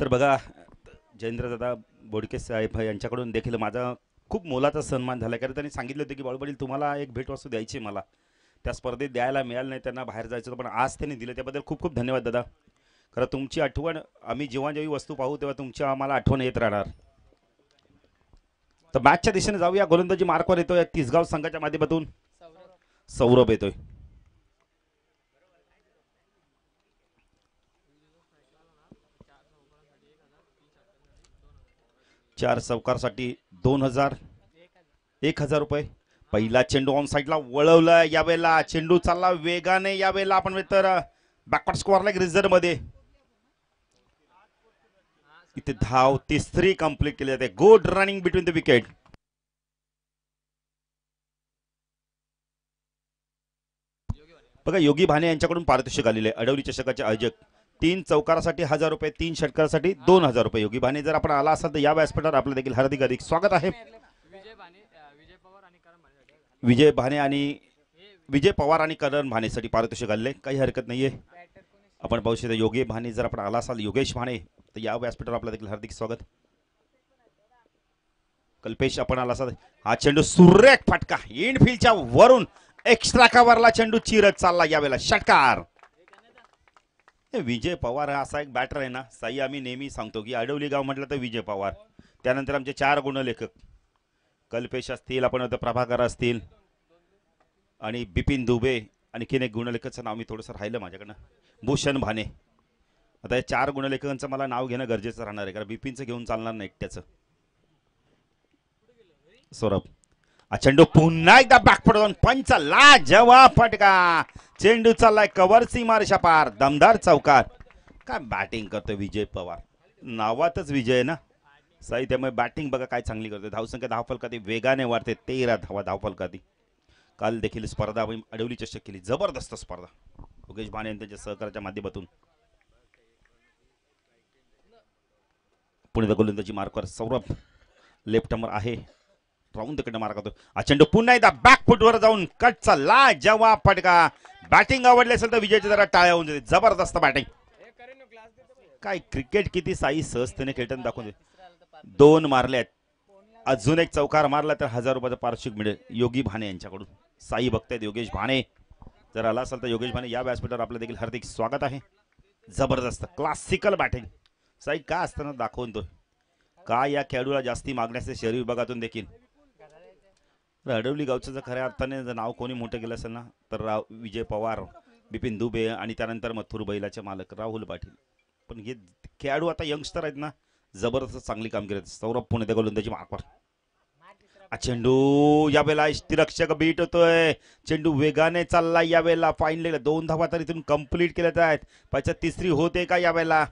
तर बघा जयेंद्रदादा बोडके साहेब यांच्याकडून देखील माझा खूप मोलाचा सन्मान झाला कारण त्यांनी सांगितलं होतं की बाळूबडील तुम्हाला एक भेट वस्तू द्यायची मला त्या स्पर्धेत द्यायला मिळालं नाही त्यांना बाहेर जायचं होतं पण आज त्यांनी दिलं त्याबद्दल खूप खूप धन्यवाद दादा खरं तुमची आठवण आम्ही जेव्हा जेव्हा वस्तू पाहू तेव्हा तुमची आम्हाला आठवण येत राहणार तर मॅचच्या दिशेने जाऊया गोलंदाजी मार्कवर येतोय तिसगाव संघाच्या माध्यमातून सौरभ येतोय चार चौकारसाठी दोन हजार एक हजार रुपये पहिला चेंडू ऑन साईडला वळवला यावेळेला चेंडू चालला वेगाने यावेळेला आपण तर बॅकवर्ड स्कोअरला रिझर्व मध्ये इथे धाव तिसरी कम्प्लीट केली जाते good running between the wicket बघा योगी भाने यांच्याकडून पारितोषिक आलेले अडवली चषकाचे आयोजक तीन चौकारासाठी हजार रुपये तीन षटकारासाठी दोन हजार रुपये योगी भाने जर आपण आला असाल तर या व्यासपीठावर आपलं देखील हार्दिक अधिक स्वागत आहे विजय भाने आणि विजय पवार आणि करण भानेसाठी पारितोषिक घालले काही हरकत नाहीये आपण पाहू शकता योगी भाने जर आपण आला असाल योगेश भाने तर या व्यासपीठावर आपलं देखील हार्दिक स्वागत कल्पेश आपण आला असाल हा चेंडू सुरेख फटका इनफिल्डच्या वरून एक्स्ट्रा कव्हरला चेंडू चिरत चालला यावेळेला षटकार विजय पवार हा असा एक बॅटर आहे ना साई आम्ही नेहमी सांगतो की अडवली गाव म्हटलं तर विजय पवार त्यानंतर आमचे चार गुणलेखक कल्पेश असतील आपण प्रभाकर असतील आणि बिपिन दुबे आणखीन एक गुणलेखकचं नाव मी थोडंसं राहिलं माझ्याकडनं भूषण भाने आता या चार गुणलेखकांचं मला नाव घेणं गरजेचं राहणार आहे कारण बिपिनचं घेऊन चालणार नाही एकट्याचं सौरभ चेंडू पुन्हा एकदा बॅकफुट जाऊन पंच ला जवा फटका चेंडू चाललाय कवर मार पार दमदार चौकार काय बॅटिंग करतो विजय पवार नावातच विजय ना साई त्यामुळे बॅटिंग बघा काय चांगली करते धावसंख्या धावफल कधी वेगाने वाढते तेरा धावा धावफल कधी काल देखील स्पर्धा अडवली चषक केली जबरदस्त स्पर्धा मुकेश भाने आणि त्यांच्या सहकाराच्या माध्यमातून पुणे गोलंदाजी मार्कवर सौरभ लेफ्टमर आहे राऊंड तिकडे मारा करतो अचंड पुन्हा एकदा बॅक फुटवर जाऊन कटचा ला जेव्हा फटका बॅटिंग आवडली असेल तर विजयचे जरा टाळ्या होऊन जाते जबरदस्त बॅटिंग काय क्रिकेट किती साई सहजतेने खेळताना दाखवून दे दोन मारल्यात अजून एक चौकार मारला तर हजार रुपयाचा पार्श्विक मिळेल योगी भाणे यांच्याकडून साई बघतायत योगेश भाणे जर आला असेल तर योगेश भाणे या व्यासपीठावर आपलं देखील हार्दिक स्वागत आहे जबरदस्त क्लासिकल बॅटिंग साई का असताना दाखवून तो का या खेळाडूला जास्ती मागण्याचे शहरी विभागातून देखील रडवली गावचं जर खऱ्या अर्थाने जर नाव कोणी मोठं केलं असेल ना तर राव विजय पवार बिपिन दुबे आणि त्यानंतर मथुर बैलाचे मालक राहुल पाटील पण हे खेळाडू आता यंगस्टर आहेत ना जबरदस्त चांगली कामगिरी आहेत सौरभ पुणे त्या गोलंदाजी माकवर चेंडू वेळेला तिरक्षक बीट होतोय चेंडू वेगाने चालला यावेळेला फाईन दोन धावा तर इथून कम्प्लीट केल्या आहेत पाहिजे तिसरी होते का यावेळेला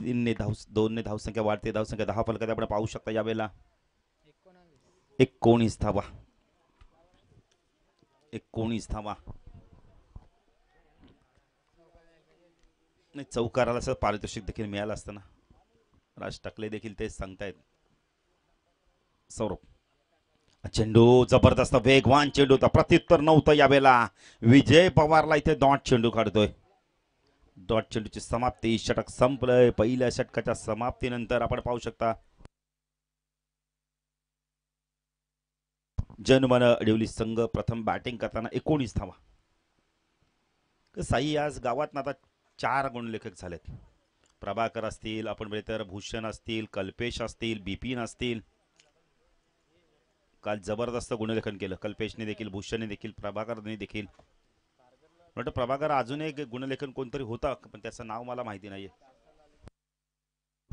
तीनने धाव दोनने धावसंख्या वाढते धावसंख्या दहा फलकात आपण पाहू शकता यावेळेला एकोणीस धावा एकोणीस धावा नाही चौकाराला सर पारितोषिक देखील मिळालं असतं ना राज टाकले देखील तेच सांगतायत सौरभ चेंडू जबरदस्त वेगवान चेंडू होता प्रत्युत्तर नव्हतं यावेळेला विजय पवारला इथे डॉट चेंडू काढतोय डॉट चेंडूची समाप्ती षटक संपलंय पहिल्या षटकाच्या समाप्तीनंतर आपण पाहू शकता जनमन डेवली संघ प्रथम बॅटिंग करताना एकोणीस थांबा साई आज गावात ना आता चार गुणलेखक झालेत प्रभाकर असतील आपण म्हणजे तर भूषण असतील कल्पेश असतील बिपिन असतील काल जबरदस्त गुणलेखन केलं कल्पेशने देखील भूषणने देखील प्रभाकरने देखील म्हटलं प्रभाकर अजून एक गुणलेखन कोणतरी होता पण त्याचं नाव मला माहिती नाहीये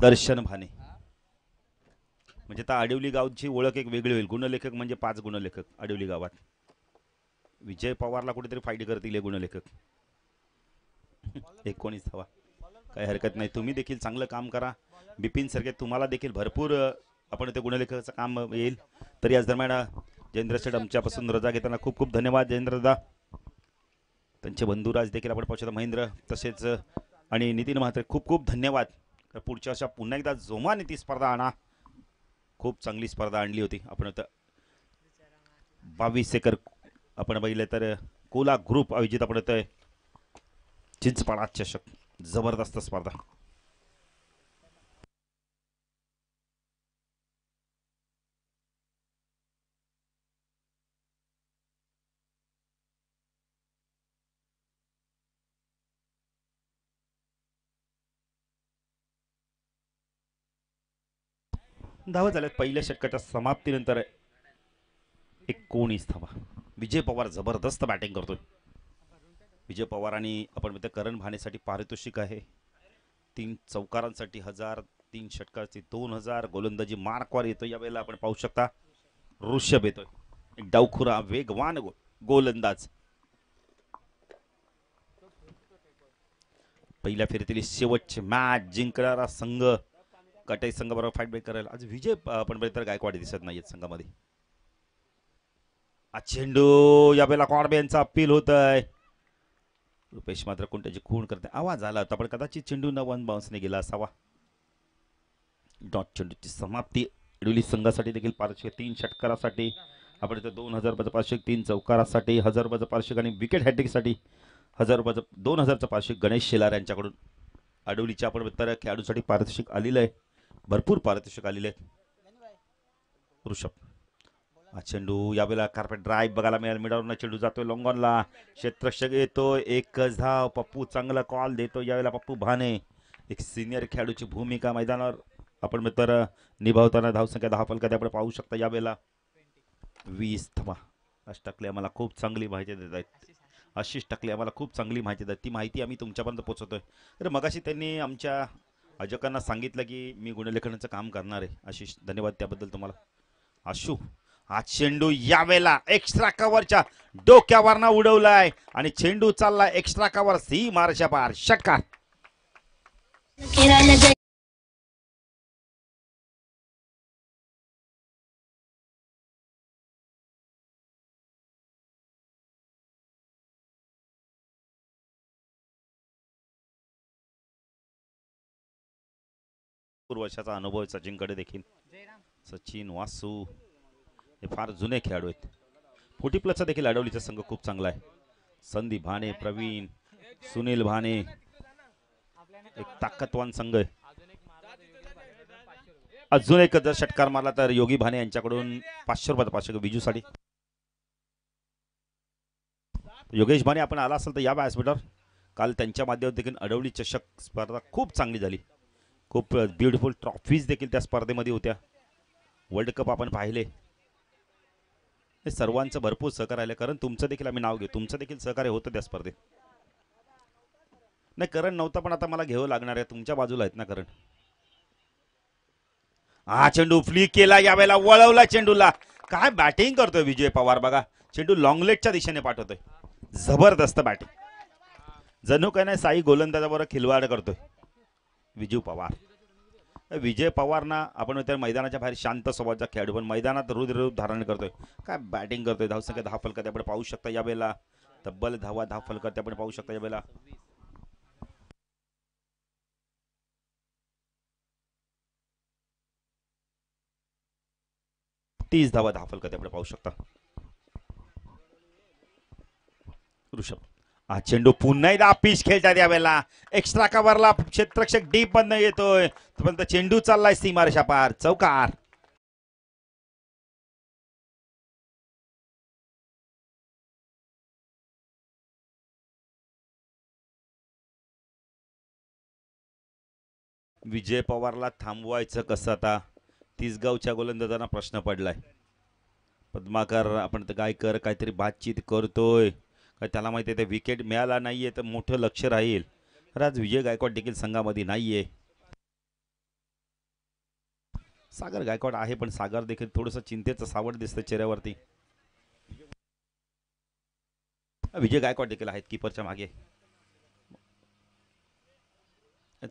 दर्शन भाने म्हणजे आता अडिवली गावची ओळख एक वेगळी होईल गुणलेखक म्हणजे पाच गुणलेखक आडिवली गावात विजय पवारला कुठेतरी फाईट करतील हे गुणलेखक एकोणीस धावा काही हरकत नाही तुम्ही देखील चांगलं काम करा बिपिन सरके तुम्हाला देखील भरपूर आपण ते गुणलेखकाचं काम येईल तर याच दरम्यान जयेंद्र शेठ आमच्यापासून रजा घेताना खूप खूप धन्यवाद जयेंद्र दादा त्यांचे बंधूराज देखील आपण पाहू महेंद्र तसेच आणि नितीन म्हात्रे खूप खूप धन्यवाद पुढच्या अशा पुन्हा एकदा जोमाने ती स्पर्धा आणा खूप चांगली स्पर्धा आणली होती आपण आता बावीस एकर आपण बघितलं तर कोला ग्रुप आयोजित आपण चिंचपाडा चषक जबरदस्त स्पर्धा धावा झाल्यात पहिल्या षटकाच्या समाप्तीनंतर एकोणीस धावा विजय पवार जबरदस्त बॅटिंग करतोय विजय पवार आणि आपण मित्र करण भानेसाठी पारितोषिक आहे तीन चौकारांसाठी हजार तीन षटकाची दोन हजार गोलंदाजी मार्कवार येतो वेळेला आपण पाहू शकता ऋषभ येतोय एक डावखुरा वेगवान गो गोलंदाज पहिल्या फेरीतील शेवटचे मॅच जिंकणारा संघ कटाई संघाबरोबर फाईट ब्रेक करायला आज विजय पण तर गायकवाडी दिसत नाहीत संघामध्ये आज चेंडू या बेला कॉर्बे यांचा अपील होत आहे रुपेश मात्र कोणत्याची खूण करते आवाज आला होता पण कदाचित चेंडू न वन बाउन्सने गेला असावा डॉट चेंडूची समाप्ती इडुली संघासाठी देखील पाचशे तीन षटकारासाठी आपण इथं दोन हजार रुपयाचं पाचशे तीन चौकारासाठी हजार रुपयाचं पाचशे आणि विकेट हॅटिकसाठी हजार रुपयाचं दोन हजारचं पाचशे गणेश शेलार यांच्याकडून अडोलीच्या आपण तर खेळाडूसाठी पारितोषिक आलेलं आहे भरपूर पारितोषिक आलेले आहेत ऋषभ चेंडू यावेळेला कार्पेट ड्राईव्ह बघायला मिळाला मिळावून चेंडू जातोय लॉंगॉनला क्षेत्रक्षक येतो एक धाव पप्पू चांगला कॉल देतो यावेळेला पप्पू भाने एक सिनियर खेळाडूची भूमिका मैदानावर आपण मित्र निभावताना धाव संख्या दहा फलकात आपण पाहू शकता यावेळेला वीस थमा अष्ट टाकले आम्हाला खूप चांगली माहिती देत आहेत आशिष टकले आम्हाला खूप चांगली माहिती देतात ती माहिती आम्ही तुमच्यापर्यंत पोहोचवतोय तर मगाशी त्यांनी आमच्या आयोजकांना सांगितलं की मी गुणलेखनाचं काम करणार आहे आशिष धन्यवाद त्याबद्दल तुम्हाला आशू हा चेंडू यावेला एक्स्ट्रा कव्हरच्या ना उडवलाय आणि चेंडू चालला एक्स्ट्रा कव्हर सी मारशा पार शक्का भरपूर वर्षाचा अनुभव सचिनकडे देखील सचिन वासू हे फार जुने खेळाडू आहेत फोर्टी प्लस देखील अडवलीचा संघ खूप चांगला आहे संदीप भाने प्रवीण सुनील भाने एक ताकदवान संघ आहे अजून एक जर षटकार मारला तर योगी भाने यांच्याकडून पाचशे रुपयाचा पाचशे बिजू साडी योगेश भाने आपण आला असेल तर या व्यासपीठावर काल त्यांच्या माध्यमात देखील अडवली चषक स्पर्धा खूप चांगली झाली खूप ब्युटिफुल ट्रॉफीज देखील त्या स्पर्धेमध्ये होत्या वर्ल्ड कप आपण पाहिले सर्वांचं भरपूर सहकार्य आलं कारण तुमचं देखील आम्ही नाव घेऊ तुमचं देखील सहकार्य होतं त्या स्पर्धेत नाही करण नव्हता पण आता मला घ्यावं लागणार आहे तुमच्या बाजूला आहेत ना करण हा चेंडू फ्ली केला यावेळेला वळवला चेंडूला काय बॅटिंग करतोय विजय पवार बघा चेंडू लॉंगलेटच्या दिशेने पाठवतोय जबरदस्त बॅटिंग जणू काय नाही साई गोलंदाजाबरोबर खिलवाड करतोय विजू पवार विजय पवारना आपण त्या मैदानाच्या बाहेर शांत स्वभावाचा खेळाडू पण मैदानात रुद्र रूप धारण करतोय काय बॅटिंग करतोय धावसंख्या दहा फलक आपण पाहू शकता यावेळेला तब्बल धावा दहा फलक आपण पाहू शकता वेळेला तीस धावा दहा फलक आपण पाहू शकता ऋषभ हा चेंडू पुन्हा एकदा पीच खेळतात यावेळेला एक्स्ट्रा कव्हरला क्षेत्रक्षक डीप बंद येतोय तोपर्यंत चेंडू चाललाय सीमारेषा पार चौकार विजय पवारला थांबवायचं कसं आता तिसगावच्या गोलंदाजांना प्रश्न पडलाय पद्माकर आपण तर गायकर काहीतरी बातचीत करतोय त्याला माहिती आहे ते विकेट मिळाला नाही आहे तर मोठं लक्ष राहील आज विजय गायकवाड देखील संघामध्ये नाही आहे सागर गायकवाड आहे पण सागर देखील थोडंसं चिंतेचं सावट दिसतं चेहऱ्यावरती विजय गायकवाड देखील आहेत किपरच्या मागे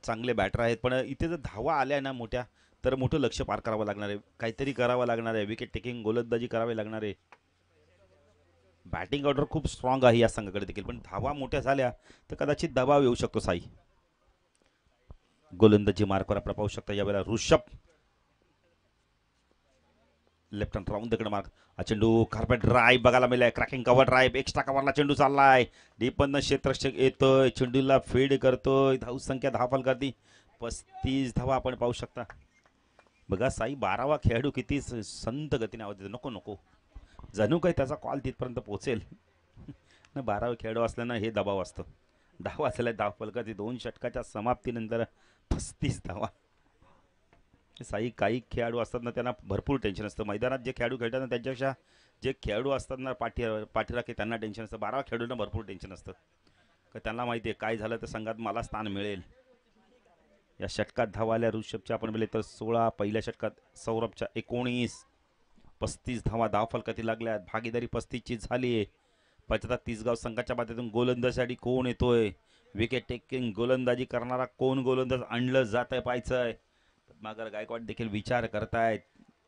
चांगले बॅटर आहेत पण इथे जर धावा आल्या ना मोठ्या तर मोठं लक्ष पार करावं लागणार आहे काहीतरी करावं लागणार आहे विकेट टेकिंग गोलंदाजी करावी लागणार आहे बॅटिंग ऑर्डर खूप स्ट्रॉंग आहे या संघाकडे देखील पण धावा मोठ्या झाल्या तर कदाचित दबाव येऊ शकतो साई गोलंदाजी मार्कवर आपण पाहू शकता यावेळेला ऋषभ लेफ्ट हँड राऊंड तिकडे चेंडू कार्पेट ड्राईव्ह बघायला मिळलाय क्रॅकिंग कव्हर ड्राईव्ह एक्स्ट्रा कव्हरला चेंडू चाललाय डीपन क्षेत्र येतोय चेंडूला फीड करतोय धाव संख्या धाव करते पस्तीस धावा आपण पाहू शकता बघा साई बारावा खेळाडू किती संत गतीने आवाज देतो नको नको जणू काही त्याचा कॉल तिथपर्यंत पोचेल ना बारावं खेळाडू असल्यानं हे दबाव असतो धावा असलेला धाव ते दोन षटकाच्या समाप्तीनंतर पस्तीस धावा साई काही खेळाडू असतात ना त्यांना भरपूर टेन्शन असतं मैदानात जे खेळाडू खेळतात ना त्यांच्यापेक्षा जे खेळाडू असतात ना पाठी पाठीराखे त्यांना टेन्शन असतं बारा खेळाडूंना भरपूर टेन्शन असतं का त्यांना माहिती आहे काय झालं तर संघात मला स्थान मिळेल या षटकात धावाल्या ऋषभच्या आपण बोलले तर सोळा पहिल्या षटकात सौरभच्या एकोणीस पस्तीस धावा दहा फलकाती लागल्यात भागीदारी पस्तीसची झाली आहे पचता तीसगाव संघाच्या माध्यमातून गोलंदाजीसाठी कोण येतोय विकेट टेकिंग गोलंदाजी करणारा कोण गोलंदाज आणलं जात आहे पाहायचं आहे मागर गायकवाड देखील विचार करतायत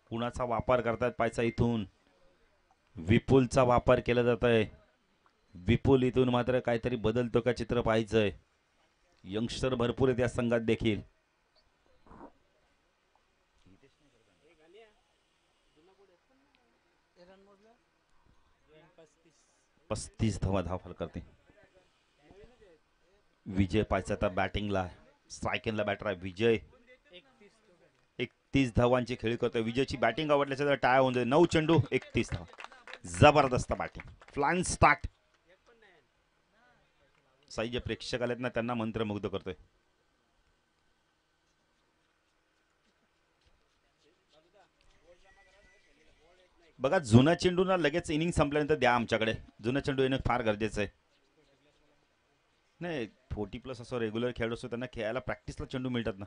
कुणाचा वापर करतायत पाहायचा इथून विपुलचा वापर केला जात आहे विपुल इथून मात्र काहीतरी बदलतो का चित्र पाहायचं यंगस्टर भरपूर आहेत या संघात देखील पस्तीस धावा धावफल करते विजय पाच आता बॅटिंगला स्ट्रायकिंगला बॅटर आहे विजय एकतीस धावांची खेळी करतोय विजयची बॅटिंग आवडल्याचं तर टाय होऊन जाईल नऊ चेंडू एकतीस धावा जबरदस्त बॅटिंग फ्लान स्टार्ट साई जे प्रेक्षक आलेत ना त्यांना मंत्रमुग्ध करतोय बघा जुना चेंडूना लगेच इनिंग संपल्यानंतर द्या आमच्याकडे जुना चेंडू येणं फार गरजेचं आहे नाही फोर्टी प्लस असं रेग्युलर खेळाडू असतो त्यांना खेळायला प्रॅक्टिसला चेंडू मिळतात ना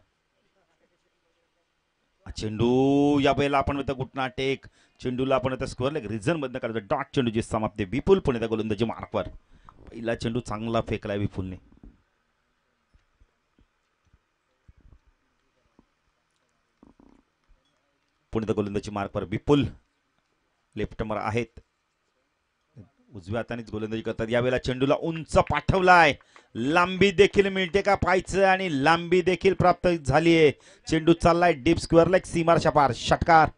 चेंडू या पहिला आपण होता गुटना टेक चेंडूला आपण आता स्कोर लाईक रिझन करतो करायचं डॉट चेंडूची समाप्ते विपुल पण त्या गोलंदाजी मार्कवर पहिला चेंडू चांगला फेकलाय विपुलने पुणे गोलंदाजी मार्कवर विपुल लेफ्टमर आहेत उजव्या हातानेच गोलंदाजी करतात यावेळेला चेंडूला उंच पाठवलाय लांबी देखील मिळते का पायचं आणि लांबी देखील प्राप्त झालीये चेंडू चाललाय डीप स्क्वेअर लाईक सीमारशा पार षटकार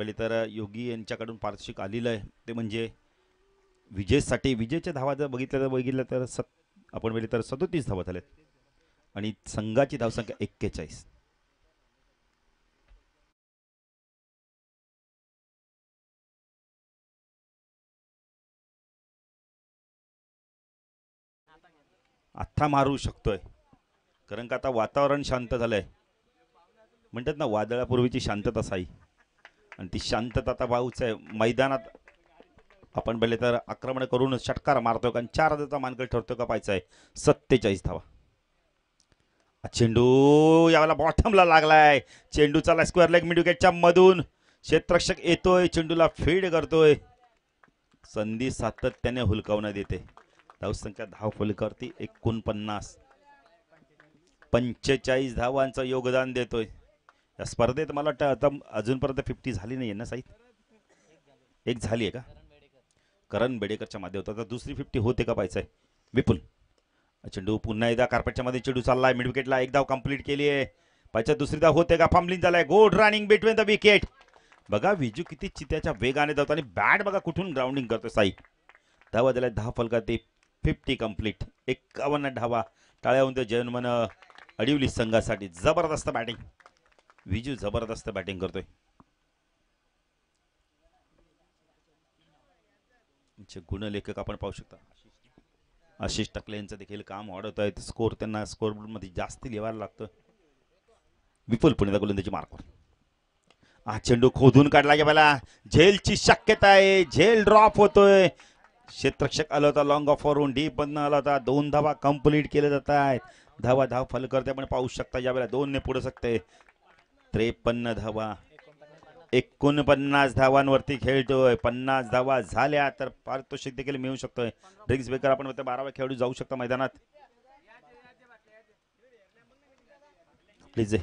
पहिले तर योगी यांच्याकडून पारितोषिक आलेलं आहे ते म्हणजे विजयसाठी विजेच्या धावा जर बघितल्या तर बघितलं तर सत आपण पहिले तर सदोतीस धावा झाल्यात आणि संघाची धावसंख्या एक्केचाळीस आत्ता मारू शकतोय कारण का आता वातावरण शांत झालंय म्हणतात ना वादळापूर्वीची शांतता साई आणि ती शांतता आता आहे मैदानात आपण बोलले तर आक्रमण करून षटकार मारतो आणि चार हजारचा मानकरी ठरतो का पाहायचा आहे सत्तेचाळीस धावा चेंडू यावेळेला बॉटमला लागलाय चेंडू चाला स्क्वेअर लेग मिडविकेटच्या मधून क्षेत्रक्षक येतोय चेंडूला फीड करतोय संधी सातत्याने हुलकावण्यात येते धावसंख्या धाव फुलकावरती एकोणपन्नास पंचेचाळीस धावांचं योगदान देतोय या स्पर्धेत मला वाटतं आता अजूनपर्यंत फिफ्टी झाली नाही आहे ना साईत एक झाली आहे का करण बेडेकरच्या माध्यमात आता दुसरी फिफ्टी होते का पाहिजे विपुल चेंडू पुन्हा एकदा कार्पेटच्या मध्ये चेंडू चालला आहे मिडविकेटला एक धाव कंप्लीट केली आहे पाहिजे दुसरी धाव होते का फांबलिंग झालाय good running between the wicket बघा विजू किती चित्याच्या वेगाने धावतो आणि बॅट बघा कुठून ग्राउंडिंग करतो साई धावा दिला दहा फलका ते फिफ्टी कंप्लीट एक्कावन्न धावा टाळ्या होऊन जयनमन अडिवली संघासाठी जबरदस्त बॅटिंग विजू जबरदस्त बॅटिंग करतोय गुणलेखक आपण पाहू शकता आशिष टाकले यांचं देखील काम वाढवत आहे स्कोर त्यांना मध्ये जास्त लिहायला लागतं विपुल पुणे गोलंदाजी मार्कवर हा चेंडू खोदून काढला गे मला झेलची शक्यता आहे झेल ड्रॉप होतोय क्षेत्रक्षक आला होता लॉंग वरून डीप बंद आला होता दोन धावा कंप्लीट केले जात आहेत धावा धाव फलकर्ते आपण पाहू शकता वेळेला दोन ने पुढे सकते त्रेपन्न धावा एकोणपन्नास धावांवरती खेळतोय पन्नास धावा झाल्या तर पारितोषिक देखील मिळू शकतोय ड्रिंक्स बेकर आपण बारावा खेळाडू जाऊ शकतो मैदानात प्लीज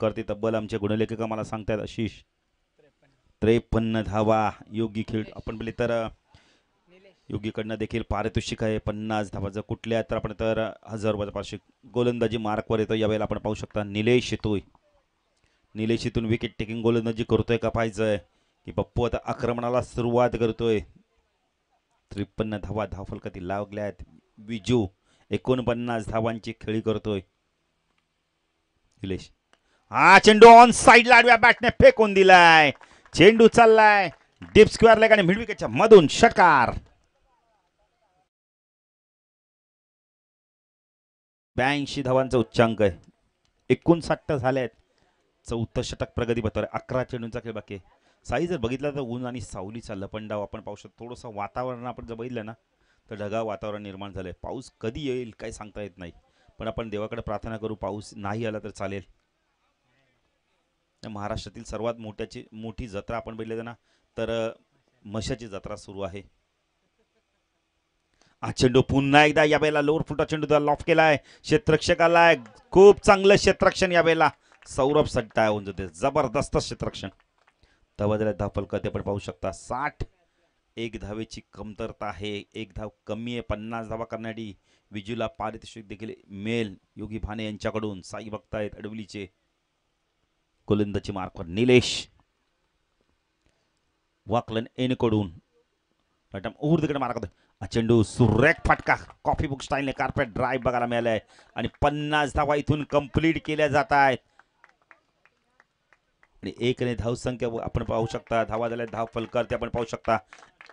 करते तब्बल आमच्या गुणलेखक मला सांगतात आशिष त्रेपन्न धावा योगी खेळ आपण बोलले तर योगीकडनं देखील पारितोषिक आहे पन्नास धावा जर कुठल्या तर आपण तर हजार रुपयाचा गोलंदाजी मार्कवर येतो यावेळेला आपण पाहू शकता निलेश येतोय निलेश इथून विकेट टेकिंग गोलंदाजी करतोय का पाहिजे की बप्पू आता आक्रमणाला सुरुवात करतोय त्रेपन्न धावा धावफल लागल्या आहेत विजू एकोणपन्नास धावांची खेळी करतोय निलेश हा चेंडू ऑन साईडला आडव्या बॅटने फेकून दिलाय चेंडू चाललाय डीप स्क्वेअर लेग आणि मिडविकेटच्या मधून षटकार ब्याऐंशी धावांचा उच्चांक आहे एकोणसाठ झाले आहेत चौथं षटक प्रगती पत्र अकरा चेंडूंचा खेळ बाकी साई जर बघितला तर ऊन आणि सावलीचा लपंडाव आपण पाहू शकतो थोडंसं वातावरण आपण जर बघितलं ना तर ढगाव वातावरण निर्माण झालंय पाऊस कधी येईल काही सांगता येत नाही पण आपण देवाकडे प्रार्थना करू पाऊस नाही आला तर चालेल महाराष्ट्रातील सर्वात मोठ्याची मोठी जत्रा आपण बघितली जाणार तर मशाची जत्रा सुरू आहे हा चेंडू पुन्हा एकदा या वेळेला लोअर फुटा चेंडू लॉफ केलाय क्षेत्रक्षक आलाय खूप चांगलं क्षेत्रक्षण या वेळेला सौरभ सट्टा होऊन जाते जबरदस्त क्षेत्रक्षण धबाजला धापल फलक ते पण पाहू शकता साठ एक धावेची कमतरता आहे एक धाव कमी आहे पन्नास धावा करण्यासाठी विजूला पारितोषिक देखील मेल योगी भाने यांच्याकडून साई आहेत अडवलीचे गोलंदाची मार्कवर निलेश वाकलन एनकडून रटम उर्दीकडे मारा करतो चेंडू सुरेख फटका कॉफी बुक स्टाईलने कार्पेट ड्राईव्ह बघायला मिळाला आहे आणि पन्नास धावा इथून कंप्लीट केल्या जात आहेत आणि एकने धाव संख्या आपण पाहू शकता धावा झाल्या धाव फलकर ते आपण पाहू शकता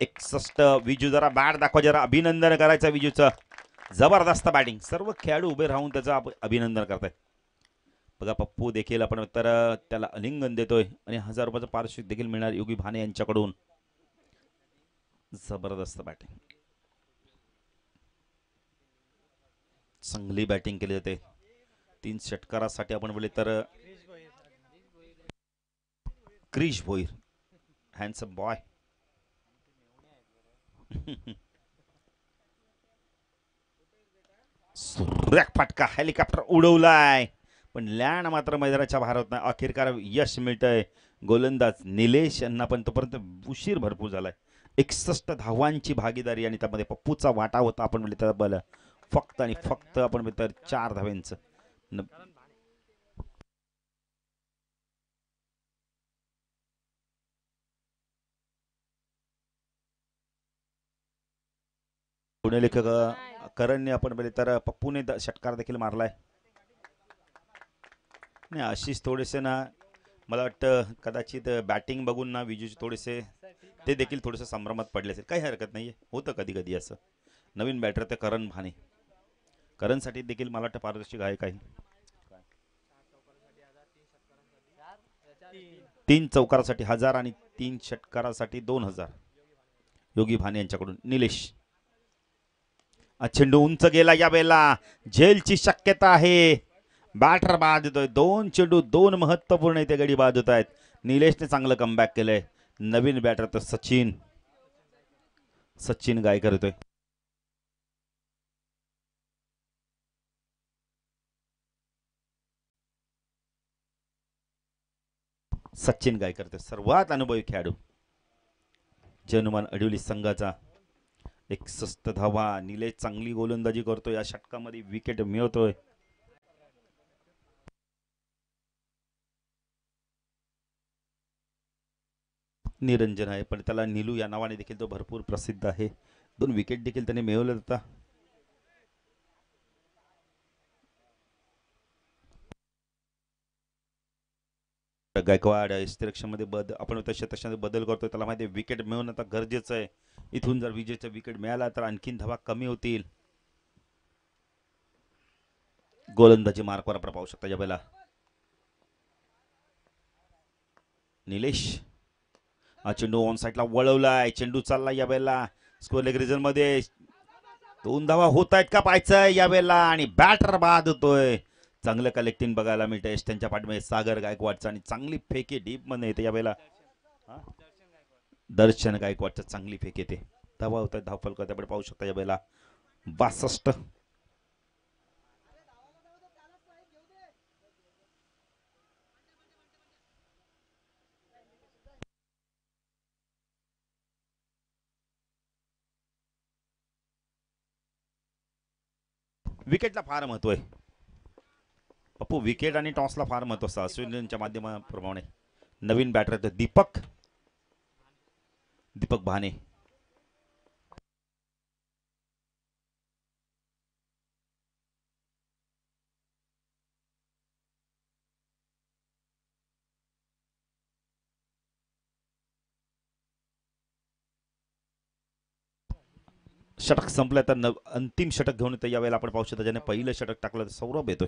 एकसष्ट विजू जरा बॅट दाखवा जरा अभिनंदन करायचं विजूचं जबरदस्त बॅटिंग सर्व खेळाडू उभे राहून त्याचं अभिनंदन करतायत बघा पप्पू देखील आपण तर त्याला अलिंगन देतोय आणि हजार रुपयाचं पारितोषिक देखील मिळणार योगी भाने यांच्याकडून जबरदस्त बॅटिंग चांगली बॅटिंग केली जाते तीन षटकारासाठी आपण बोलले तर क्रिश भोईर हँडसम बॉय सुरेख फटका हेलिकॉप्टर उडवलाय पण लँड मात्र मैदानाच्या नाही अखेरकार यश मिळतंय गोलंदाज निलेश यांना पण तोपर्यंत उशीर भरपूर झालाय एकसष्ट धावांची भागीदारी आणि त्यामध्ये पप्पूचा वाटा होता आपण म्हणले तर बल फक्त आणि फक्त आपण म्हणतो चार धाव्यांचं पुणे लेखक करणने आपण पहिले तर पप्पूने षटकार देखील मारलाय नाही अशीच थोडेसे ना मला वाटतं कदाचित बॅटिंग बघून ना विजूचे थोडेसे ते देखील थोडेसे संभ्रमात पडले असेल काही हरकत नाही आहे होतं कधी कधी असं नवीन बॅटर ते करण भाने करणसाठी देखील मला वाटतं पारदर्शक आहे काही तीन चौकारासाठी हजार आणि तीन षटकारासाठी दोन हजार योगी भाने यांच्याकडून निलेश चेंडू उंच गेला या वेळेला झेलची शक्यता आहे बॅटर बाद येतोय दोन चेंडू दोन महत्त्वपूर्ण इथे गडी बाद होत आहेत निलेशने चांगलं कमबॅक केलंय नवीन बॅटर तर सचिन सचिन गायकर होतोय सचिन गाय करतोय सर्वात अनुभवी खेळाडू जनुमान अडवली संघाचा एकसष्ट धावा निलेश चांगली गोलंदाजी करतोय या षटकामध्ये विकेट मिळवतोय निरंजन आहे पण त्याला नीलू या नावाने देखील तो भरपूर प्रसिद्ध आहे दोन विकेट देखील त्याने मिळवले होता गायकवाड स्थिरक्षामध्ये बद आपण बदल करतो त्याला माहिती विकेट मिळवणं आता गरजेचं आहे इथून जर विजेचं विकेट मिळाला तर आणखीन धावा कमी होतील गोलंदाजी मार्कवर आपण पाहू शकता या निलेश चेंडू ऑन साईडला वळवलाय चेंडू चालला या वेळेला स्कोर लेग रिझन मध्ये दोन धावा होत आहेत का पाहायचंय या वेळेला आणि बॅटर बाद होतोय चांगलं कलेक्टिंग बघायला मिळतंय त्यांच्या पाठीमध्ये सागर गायकवाडचं आणि चांगली फेके डीप मध्ये येते या वेळेला दर्शन गायकवाडचं चांगली फेक येते धावा होत आहेत धावफलक त्याकडे पाहू शकता या वेळेला बासष्ट विकेटला फार महत्व आहे पप्पू विकेट आणि टॉसला फार महत्व असतं अश्विनच्या माध्यमाप्रमाणे नवीन बॅटर दीपक दीपक भाने षटक संपलं तर न अंतिम षटक घेऊन येतं यावेळेला आपण पाहू शकता ज्याने पहिलं षटक टाकलं तर सौरभ येतोय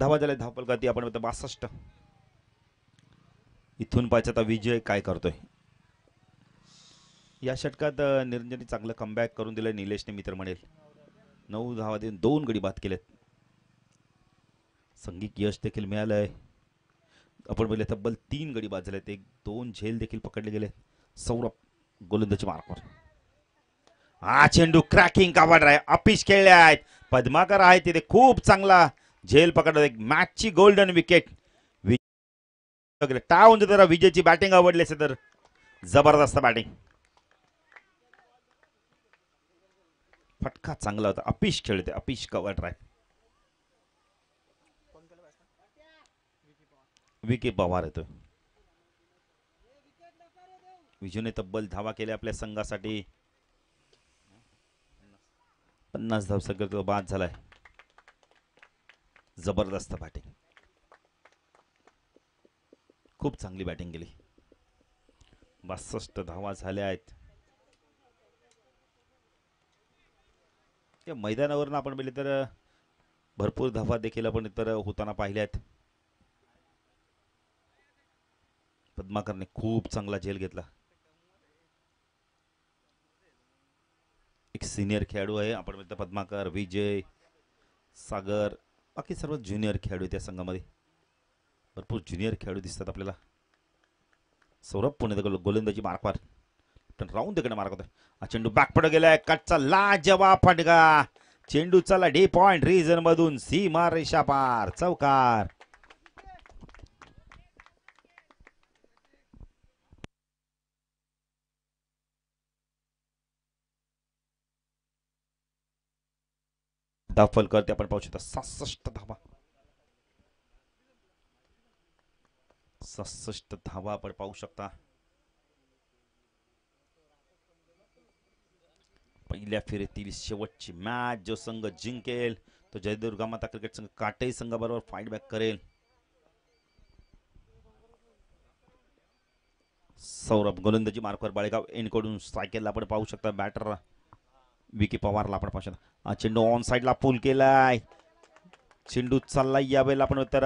धावा झाल्या धावपल गती आपण येतो बासष्ट इथून पाहिजे आता विजय काय करतोय या षटकात निरंजनने चांगलं कमबॅक करून दिलं निलेशने मित्र म्हणेल नऊ धावा देऊन दोन गडी बाद केलेत संगीत यश देखील मिळालंय आपण बोलले तब्बल तीन गडी बाद झालेत एक दोन झेल देखील पकडले गेले सौरभ गोलंदाजी मार्गावर हा चेंडू क्रॅकिंग कावड आहे अपिश खेळले आहेत पद्माकर आहे तिथे खूप चांगला झेल पकडतो मॅचची गोल्डन विकेट टाळून जरा त्याला विजयची बॅटिंग आवडली असेल तर जबरदस्त बॅटिंग फटका चांगला होता अपिश खेळते अपिश कवर राय विके पवार येतो विजूने तब्बल धावा केल्या आपल्या संघासाठी पन्नास तो बाद झालाय जबरदस्त बॅटिंग खूप चांगली बॅटिंग केली बासष्ट धावा झाल्या आहेत या मैदानावरून आपण बोलले तर भरपूर धावा देखील आपण इतर होताना पाहिल्या आहेत पद्माकरने खूप चांगला झेल घेतला एक सिनियर खेळाडू आहे आपण म्हणतो पद्माकर विजय सागर बाकी सर्व ज्युनियर खेळाडू त्या संघामध्ये भरपूर ज्युनियर खेळाडू दिसतात आपल्याला सौरभ पुणे गोलंदाजी मार्कवार पण राहून तिकडे मार्क होता हा चेंडू बॅक पडत गेलाय कटचा लाजवा चेंडू चेंडूचा डी पॉइंट रिझन मधून मार रेषा पार चौकार दाफल करते आपण पाहू शकता सहासष्ट धावा सहासष्ट धावा आपण पाहू शकता पहिल्या फेरीतील शेवटची मॅच जो संघ जिंकेल तो जयदुर्गा माता क्रिकेट संघ काटई संघाबरोबर फाईट बॅक करेल सौरभ गोलंदाजी मार्कवर बाळेगाव एनकडून सायकलला आपण पाहू शकता बॅटर विकी पवारला आपण पाहू चेंडू ऑन साईडला पूल केलाय चेंडू चाललाय यावेळेला आपण तर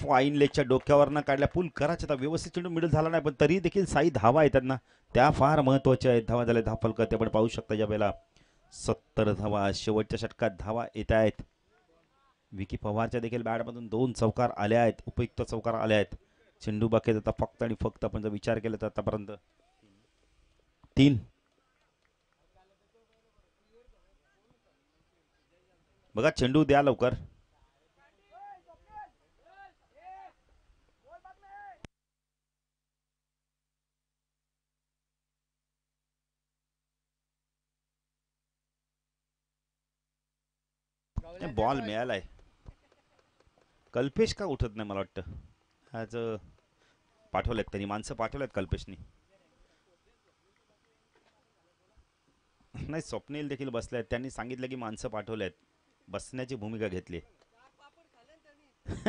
फाईन लेगच्या डोक्यावरनं काढल्या पूल करायचं आता व्यवस्थित चेंडू मिडल झाला नाही पण तरी देखील साई धावा येतात त्यांना त्या फार महत्वाच्या आहेत धावा झाल्या धा फलक ते आपण पाहू शकता वेळेला सत्तर धावा शेवटच्या षटकात धावा येत आहेत विकी पवारच्या देखील बॅटमधून दोन चौकार आल्या आहेत उपयुक्त चौकार आल्या आहेत चेंडू बाकी आता फक्त आणि फक्त आपण जर विचार केला तर आतापर्यंत तीन बघा चेंडू द्या लवकर बॉल मिळालाय कल्पेश का उठत नाही मला वाटतं आज पाठवलेत त्यांनी माणसं पाठवलेत कल्पेशनी नाही स्वप्नील देखील बसले आहेत त्यांनी सांगितलं की माणसं पाठवल्यात बसण्याची भूमिका घेतली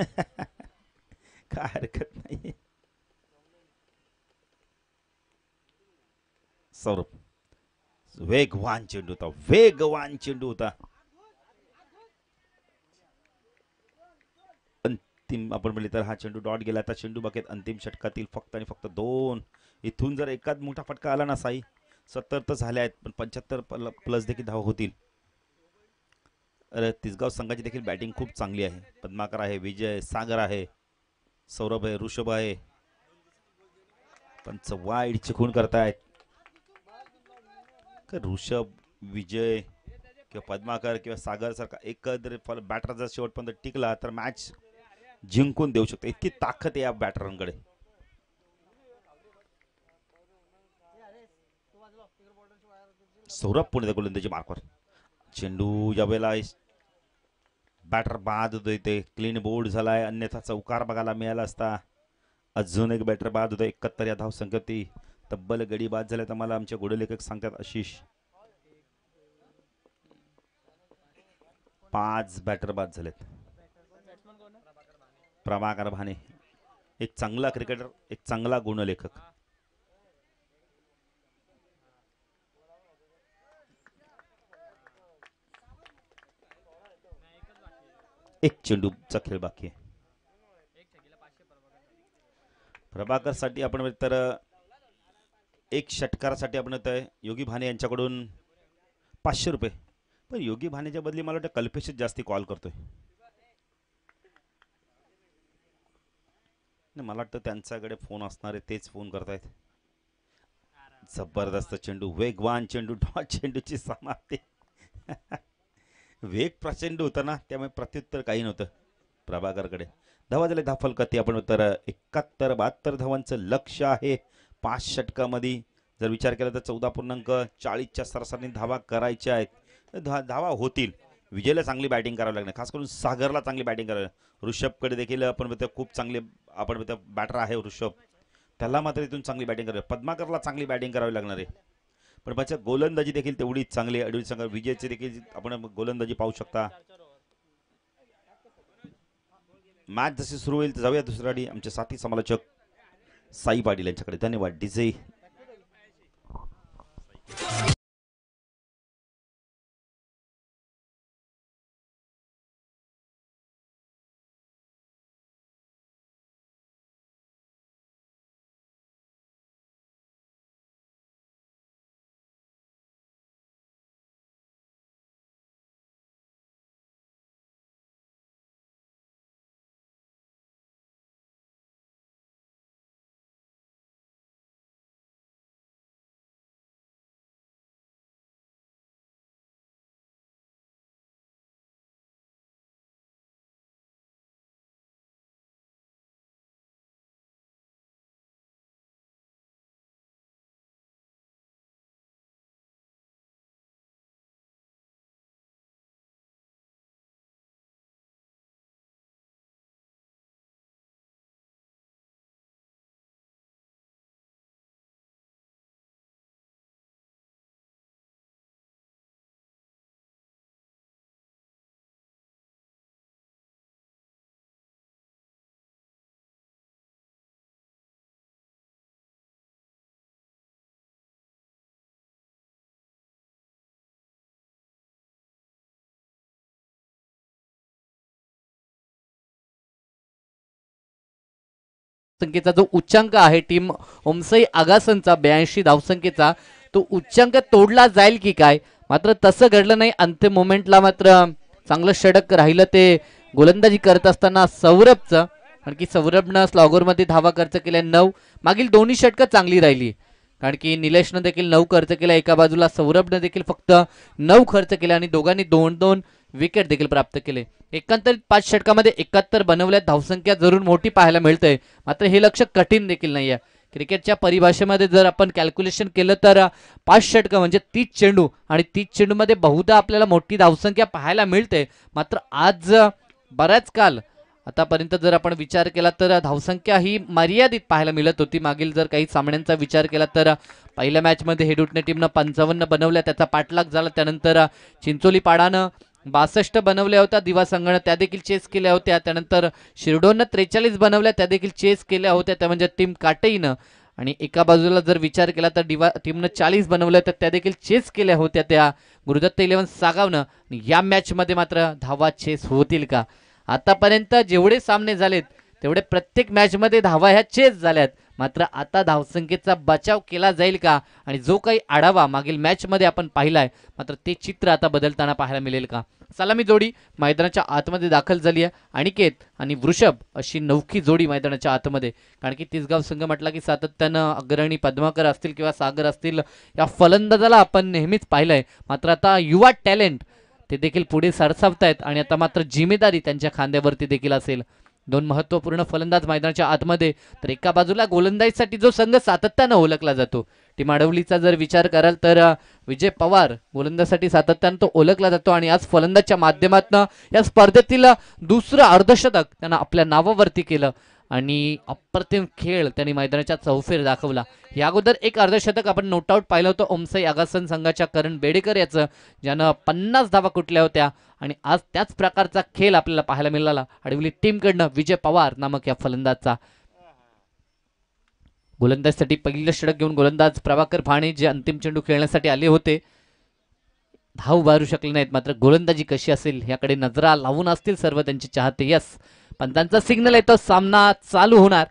काय हरकत नाही सौरभ वेगवान चेंडू होता वेगवान चेंडू होता अंतिम आपण म्हणले तर हा चेंडू डॉट गेला आता चेंडू बाकी अंतिम षटकातील फक्त आणि फक्त दोन इथून जर एकाच मोठा फटका आला ना साई सत्तर तर झाले आहेत पण पंच्याहत्तर प्लस देखील धाव होतील अरे तिसगाव संघाची देखील बॅटिंग खूप चांगली आहे पद्माकर आहे विजय सागर आहे सौरभ आहे ऋषभ आहे पण वाईट चिखून करतायत ऋषभ विजय किंवा पद्माकर किंवा सागर सारखा एकत्र बॅटर जर शेवटपर्यंत टिकला तर मॅच जिंकून देऊ शकतो इतकी ताकद आहे या बॅटरांकडे सौरभ पुणे गोलंदाजी मार्कवर चेंडू वेळेला बॅटर बाद होतोय ते क्लीन बोर्ड झालाय अन्यथा चौकार बघायला मिळाला असता अजून एक बॅटर बाद होतो एकाहत्तर या धावसंख्येवरती तब्बल गडी बाद झाल्या तर मला आमचे गुणलेखक सांगतात आशिष पाच बॅटर बाद झालेत प्रभाकर भाने एक चांगला क्रिकेटर एक चांगला गुणलेखक एक चा खेळ बाकी आहे प्रभाकरसाठी आपण तर एक षटकारासाठी आपण येत योगी भाने यांच्याकडून पाचशे रुपये पण योगी भानेच्या बदली मला वाटतं कल्पेशच जास्ती कॉल करतोय मला वाटतं त्यांच्याकडे फोन असणारे तेच फोन करतायत जबरदस्त चेंडू वेगवान चेंडू डॉ चेंडूची समाप्ती वेग प्रचंड होता ना त्यामुळे प्रत्युत्तर काही नव्हतं प्रभाकरकडे धावा झाले धाफल फलकती आपण तर एकाहत्तर बहात्तर धावांचं लक्ष आहे पाच षटकामध्ये जर विचार केला तर चौदा पूर्णांक चाळीसच्या सरासरी धावा करायच्या आहेत धा धावा होतील विजयला चांगली बॅटिंग करावी लागणार खास करून सागरला चांगली बॅटिंग करावी ऋषभकडे देखील आपण खूप चांगले आपण बॅटर आहे ऋषभ त्याला मात्र इथून चांगली बॅटिंग करावी पद्माकरला चांगली बॅटिंग करावी लागणार आहे पण प्रभाच्या गोलंदाजी देखील तेवढीच चांगली अडवी अडीच सांगा विजयचे देखील आपण गोलंदाजी पाहू शकता मॅच जशी सुरू होईल तर जाऊया दुसऱ्या आणि आमचे साथी समालोचक साई पाटील यांच्याकडे धन्यवाद डीजे संख्येचा जो उच्चांक आहे टीम ओमसई आगासनचा ब्याऐंशी धावसंख्येचा तो उच्चांक तोडला जाईल की काय मात्र तसं घडलं नाही अंतिम मोमेंटला मात्र चांगलं षडक राहिलं ते गोलंदाजी करत असताना सौरभचं कारण की सौरभनं स्लॉगोरमध्ये धावा खर्च केल्या नऊ मागील दोन्ही षटकं चांगली राहिली कारण की निलेशनं देखील नऊ खर्च केला एका बाजूला सौरभनं देखील फक्त नऊ खर्च केला आणि दोघांनी दोन दोन विकेट देखील प्राप्त केले एकंदरीत पाच षटकामध्ये एकाहत्तर बनवल्या धावसंख्या जरूर मोठी पाहायला मिळते मात्र हे लक्ष कठीण देखील नाही आहे क्रिकेटच्या परिभाषेमध्ये जर आपण कॅल्क्युलेशन केलं तर पाच षटकं म्हणजे तीस चेंडू आणि तीस चेंडूमध्ये बहुधा आपल्याला मोठी धावसंख्या पाहायला मिळते मात्र आज बऱ्याच काल आतापर्यंत जर आपण विचार केला तर धावसंख्या ही मर्यादित पाहायला मिळत होती मागील जर काही सामन्यांचा विचार केला तर पहिल्या मॅचमध्ये हेडुटने टीमनं पंचावन्न बनवल्या त्याचा पाठलाग झाला त्यानंतर चिंचोली पाडानं बासष्ट बनवल्या होत्या दिवा संगण त्या देखील चेस केल्या होत्या त्यानंतर शिरडोनं त्रेचाळीस बनवल्या त्या देखील चेस केल्या होत्या त्या म्हणजे टीम काटेईनं आणि एका बाजूला जर विचार केला तर डिवा टीमनं चाळीस बनवलं तर त्या देखील चेस केल्या होत्या त्या गुरुदत्त इलेव्हन सागावनं या मॅचमध्ये मात्र धावा चेस होतील का आतापर्यंत जेवढे सामने झालेत तेवढे प्रत्येक मॅचमध्ये धावा ह्या चेस झाल्यात मात्र आता धावसंख्येचा बचाव केला जाईल का आणि जो काही आढावा मागील मॅचमध्ये आपण पाहिलाय मात्र ते चित्र आता बदलताना पाहायला मिळेल का सलामी जोडी मैदानाच्या आतमध्ये दाखल झाली आहे अनिकेत आणि वृषभ अशी नवखी जोडी मैदानाच्या आतमध्ये कारण की तिसगाव संघ म्हटला की सातत्यानं अग्रणी पद्माकर असतील किंवा सागर असतील या फलंदाजाला आपण नेहमीच पाहिलंय मात्र आता युवा टॅलेंट ते देखील पुढे सरसावतायत आणि आता मात्र जिम्मेदारी त्यांच्या खांद्यावरती देखील असेल दोन महत्त्वपूर्ण फलंदाज मैदानाच्या आतमध्ये तर एका बाजूला गोलंदाजीसाठी जो संघ सातत्यानं ओळखला जातो टीम आडवलीचा जर विचार कराल तर विजय पवार गोलंदाजसाठी सातत्यानं तो ओळखला जातो आणि आज फलंदाजच्या माध्यमातून या स्पर्धेतील दुसरं अर्धशतक त्यांना आपल्या नावावरती केलं आणि अप्रतिम खेळ त्यांनी मैदानाच्या चौफेर दाखवला या अगोदर एक अर्धशतक आपण नोट आऊट पाहिलं होतं ओमसाई आगासन संघाच्या करण बेडेकर याचं ज्यानं पन्नास धावा कुठल्या होत्या आणि आज त्याच प्रकारचा खेळ आपल्याला पाहायला मिळाला अडविली टीमकडनं विजय पवार नामक या फलंदाजचा गोलंदाजसाठी पहिलं षडक घेऊन गोलंदाज प्रभाकर भाणे जे अंतिम चेंडू खेळण्यासाठी आले होते धाव उभारू शकले नाहीत मात्र गोलंदाजी कशी असेल याकडे नजरा लावून असतील सर्व त्यांचे चाहते यस त्यांचा सिग्नल येतो सामना चालू होणार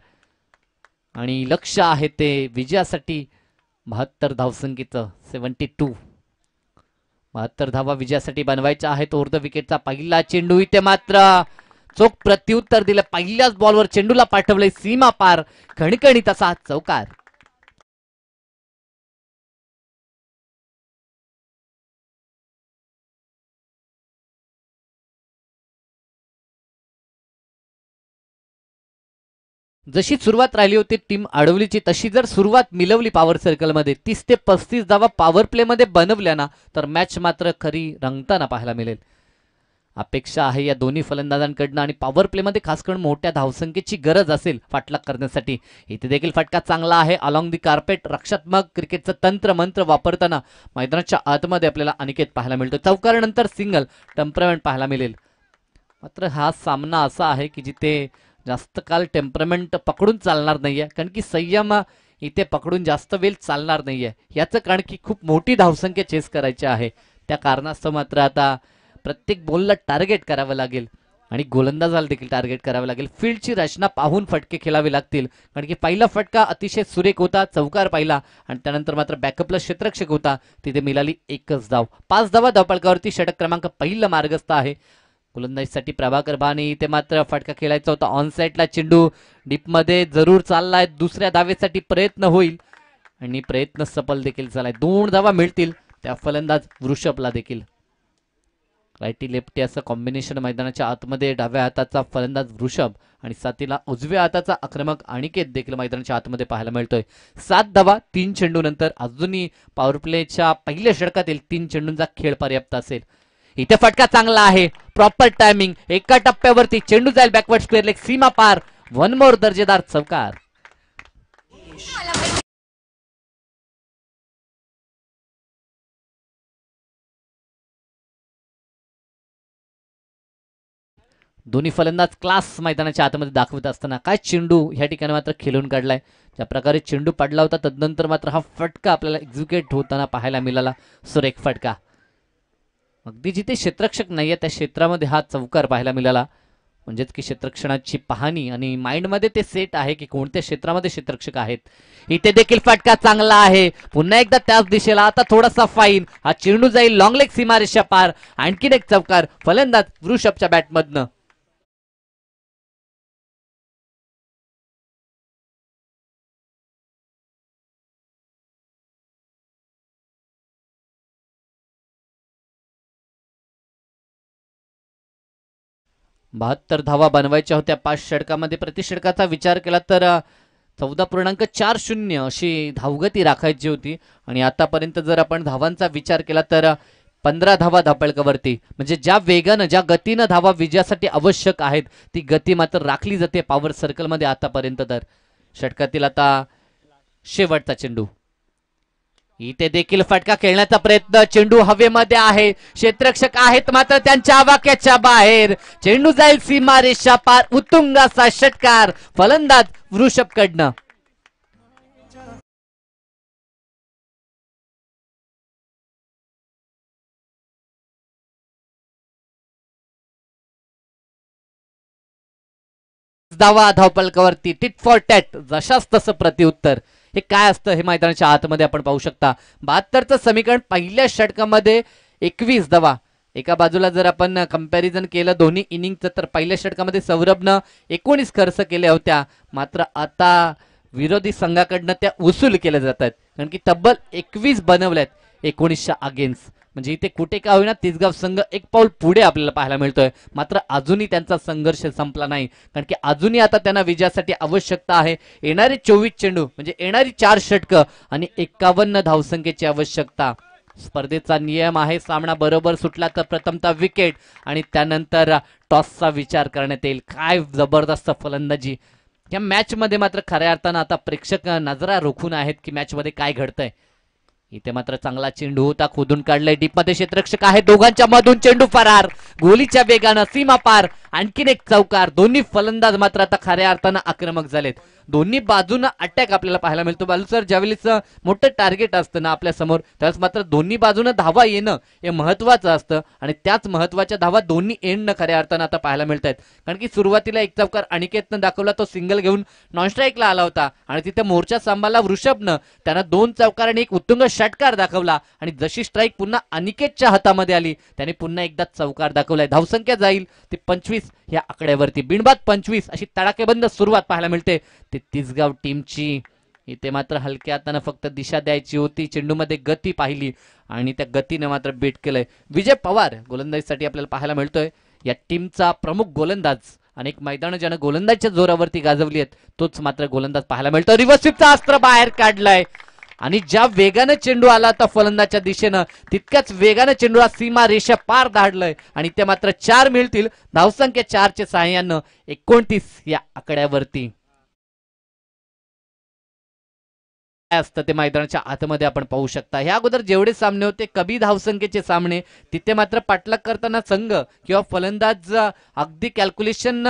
आणि लक्ष आहे ते विजयासाठी बहात्तर धावसंख्येचं सेवन्टी टू बहात्तर धावा विजयासाठी आहे आहेत उर्द विकेटचा पहिला चेंडू इथे मात्र चोख प्रत्युत्तर दिलं पहिल्याच बॉलवर चेंडूला पाठवलंय सीमा पार खणखणीत असा चौकार जशी सुरुवात राहिली होती टीम अडवलीची तशी जर सुरुवात मिळवली पॉवर सर्कलमध्ये तीस ते पस्तीस धावा पॉवर प्लेमध्ये बनवल्या ना तर मॅच मात्र खरी रंगताना पाहायला मिळेल अपेक्षा आहे या दोन्ही फलंदाजांकडनं आणि पॉवर प्लेमध्ये खास करून मोठ्या धावसंख्येची गरज असेल फाटलाग करण्यासाठी इथे देखील फटका चांगला आहे अलॉंग दी कार्पेट रक्षात्मक क्रिकेटचं तंत्र मंत्र वापरताना मैदानाच्या आतमध्ये आपल्याला अनिकेत पाहायला मिळतो चौकारनंतर सिंगल टम्परमेंट पाहायला मिळेल मात्र हा सामना असा आहे की जिथे जास्त काल टेम्परमेंट पकडून चालणार नाही आहे कारण की संयम इथे पकडून जास्त वेळ चालणार नाही आहे याचं कारण की खूप मोठी धावसंख्या चेस करायची आहे त्या कारणास्तव मात्र आता प्रत्येक बॉलला टार्गेट करावं लागेल आणि गोलंदाजाला देखील टार्गेट करावं लागेल फील्डची रचना पाहून फटके खेळावे लागतील कारण की पहिला फटका अतिशय सुरेख होता चौकार पाहिला आणि त्यानंतर मात्र बॅकअपला क्षेत्रक्षक होता तिथे मिळाली एकच धाव पाच धावा धावपळकावरती षटक क्रमांक पहिलं मार्गस्थ आहे गोलंदाजीसाठी प्रभाकर भाने इथे मात्र फटका खेळायचा होता ऑन साईडला चेंडू डीपमध्ये जरूर चाललाय दुसऱ्या दावेसाठी प्रयत्न होईल आणि प्रयत्न सफल देखील झालाय दोन धावा मिळतील त्या फलंदाज वृषभला देखील राईटी लेफ्टी असं कॉम्बिनेशन मैदानाच्या आतमध्ये डाव्या हाताचा फलंदाज वृषभ आणि साथीला उजव्या हाताचा आक्रमक अनिकेत देखील मैदानाच्या आतमध्ये पाहायला मिळतोय सात धावा तीन चेंडूनंतर अजूनही पॉवर प्लेच्या पहिल्या षटकातील तीन चेंडूंचा खेळ पर्याप्त असेल इथे फटका चांगला आहे प्रॉपर टायमिंग एका टप्प्यावरती चेंडू जाईल बॅकवर्ड स्क्वेअर लेग सीमा पार वन मोर दर्जेदार चौकार दोन्ही फलंदाज क्लास मैदानाच्या आतमध्ये दाखवत असताना काय चेंडू ह्या ठिकाणी मात्र खेळून काढलाय ज्या प्रकारे चेंडू पडला होता तदनंतर मात्र हा फटका आपल्याला एक्झिक्युट होताना पाहायला मिळाला सुरेख फटका अगदी जिथे क्षेत्रक्षक नाही आहे त्या क्षेत्रामध्ये हा चौकार पाहायला मिळाला म्हणजेच की क्षेत्रक्षणाची पाहणी आणि माइंडमध्ये ते सेट आहे की कोणत्या क्षेत्रामध्ये क्षेत्रक्षक आहेत इथे देखील फटका चांगला आहे पुन्हा एकदा त्याच दिशेला आता थोडासा फाईन हा चिरणू जाईल लेग सीमारेषा पार आणखीन एक चौकार फलंदाज वृषभच्या बॅटमधनं बहात्तर धावा बनवायच्या होत्या पाच षटकामध्ये प्रतिषटकाचा विचार केला तर चौदा पूर्णांक चार शून्य अशी धावगती राखायची होती आणि आतापर्यंत जर आपण धावांचा विचार केला तर पंधरा धावा धापळकावरती म्हणजे ज्या वेगानं ज्या गतीनं धावा विजयासाठी आवश्यक आहेत ती गती मात्र राखली जाते पॉवर सर्कलमध्ये आतापर्यंत तर षटकातील आता शेवटचा चेंडू इथे देखील फटका खेळण्याचा प्रयत्न चेंडू हवेमध्ये आहे क्षेत्रक्षक आहेत मात्र त्यांच्या आवाक्याच्या बाहेर चेंडू जाईल सीमा रेषा पार उत्तुंगाचा षटकार फलंदाज वृषभ कडनं धावा धावपलकावरती टिट फॉर टॅट जशाच तसं प्रतिउत्तर हे काय असतं हे मैदानाच्या आतमध्ये आपण पाहू शकता बहात्तरचं समीकरण पहिल्या षटकामध्ये एकवीस दवा एका बाजूला जर आपण कंपॅरिझन केलं दोन्ही इनिंगचं तर पहिल्या षटकामध्ये सौरभनं एकोणीस खर्च केल्या होत्या मात्र आता विरोधी संघाकडनं त्या वसूल केल्या जातात कारण की तब्बल एकवीस आहेत एकोणीसशे अगेन्स्ट म्हणजे इथे कुठे का होईना तिसगाव संघ एक पाऊल पुढे आपल्याला पाहायला मिळतोय मात्र अजूनही त्यांचा संघर्ष संपला नाही कारण की अजूनही आता त्यांना विजयासाठी आवश्यकता आहे येणारे चोवीस चेंडू म्हणजे येणारी चार षटकं आणि एकावन्न धावसंख्येची आवश्यकता स्पर्धेचा नियम आहे सामना बरोबर सुटला तर प्रथमता विकेट आणि त्यानंतर टॉसचा विचार करण्यात येईल काय जबरदस्त फलंदाजी या मॅच मध्ये मात्र खऱ्या अर्थानं आता प्रेक्षक नजरा रोखून आहेत की मॅच मध्ये काय घडतंय इथे मात्र चांगला चेंडू होता खोदून काढलाय डीपमध्ये क्षेत्रक्षक आहे दोघांच्या मधून चेंडू फरार गोलीच्या वेगानं सीमा पार आणखीन एक चौकार दोन्ही फलंदाज मात्र आता खऱ्या अर्थानं आक्रमक झालेत दोन्ही बाजूनं अटॅक आपल्याला पाहायला मिळतो सर ज्यावेळेस मोठं टार्गेट असतं ना आपल्या समोर त्यावेळेस मात्र दोन्ही बाजूनं धावा येणं हे महत्वाचं असतं आणि त्याच महत्वाच्या धावा दोन्ही एंडनं खऱ्या अर्थानं आता पाहायला मिळत आहेत कारण की सुरुवातीला एक चौकार अनिकेतनं दाखवला तो सिंगल घेऊन नॉनस्ट्राईकला आला होता आणि तिथे मोर्चा सांभाळला वृषभनं त्यांना दोन चौकार आणि एक उत्तुंग षटकार दाखवला आणि जशी स्ट्राईक पुन्हा अनिकेतच्या हातामध्ये आली त्याने पुन्हा एकदा चौकार दाखवलाय धावसंख्या जाईल ती पंचवीस पंचवीस या आकड्यावरती बिनबाद पंचवीस अशी तडाकेबंद सुरुवात पाहायला मिळते ते तिसगाव टीमची इथे मात्र हलक्या त्यांना फक्त दिशा द्यायची होती चेंडूमध्ये गती पाहिली आणि त्या गतीने मात्र बीट केलंय विजय पवार गोलंदाजीसाठी आपल्याला पाहायला मिळतोय या टीमचा प्रमुख गोलंदाज अनेक मैदान ज्यानं गोलंदाजच्या जोरावरती गाजवली आहेत तोच मात्र गोलंदाज पाहायला मिळतो रिवर्सिपचा अस्त्र बाहेर काढलाय आणि ज्या वेगानं चेंडू आला होता फलंदाच्या दिशेनं तितक्याच वेगानं चेंडूला सीमा रेषा पार धाडलंय आणि ते मात्र चार मिळतील धावसंख्या चारच्या सहाय्यानं एकोणतीस या आकड्यावरती असतं ते मैदानाच्या आतमध्ये आपण पाहू शकता या अगोदर जेवढे सामने होते कबी धावसंख्येचे सामने तिथे मात्र पाठलाग करताना संघ किंवा फलंदाज अगदी कॅल्क्युलेशन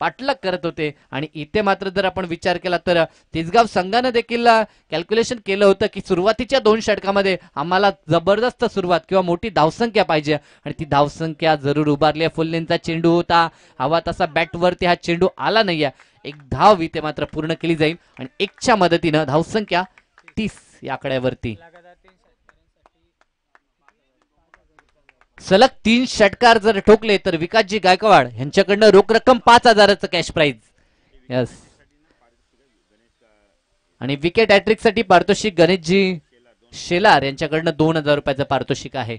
पाठलाग करत होते आणि इथे मात्र जर आपण विचार केला तर तिसगाव संघानं देखील कॅल्क्युलेशन केलं होतं की सुरुवातीच्या दोन षटकामध्ये आम्हाला जबरदस्त सुरुवात किंवा मोठी धावसंख्या पाहिजे आणि ती धावसंख्या जरूर उभारली आहे फुल्लींचा चेंडू होता हवा तसा बॅटवरती हा चेंडू आला नाही एक धाव इथे मात्र पूर्ण केली जाईल आणि एकच्या मदतीनं धावसंख्या तीस या आकड्यावरती सलग तीन षटकार जर ठोकले तर विकासजी गायकवाड यांच्याकडनं रोख रक्कम पाच हजाराचं कॅश प्राईज यस आणि विकेट हॅट्रिक साठी पारितोषिक गणेशजी शेलार यांच्याकडनं दोन हजार रुपयाचं पारितोषिक आहे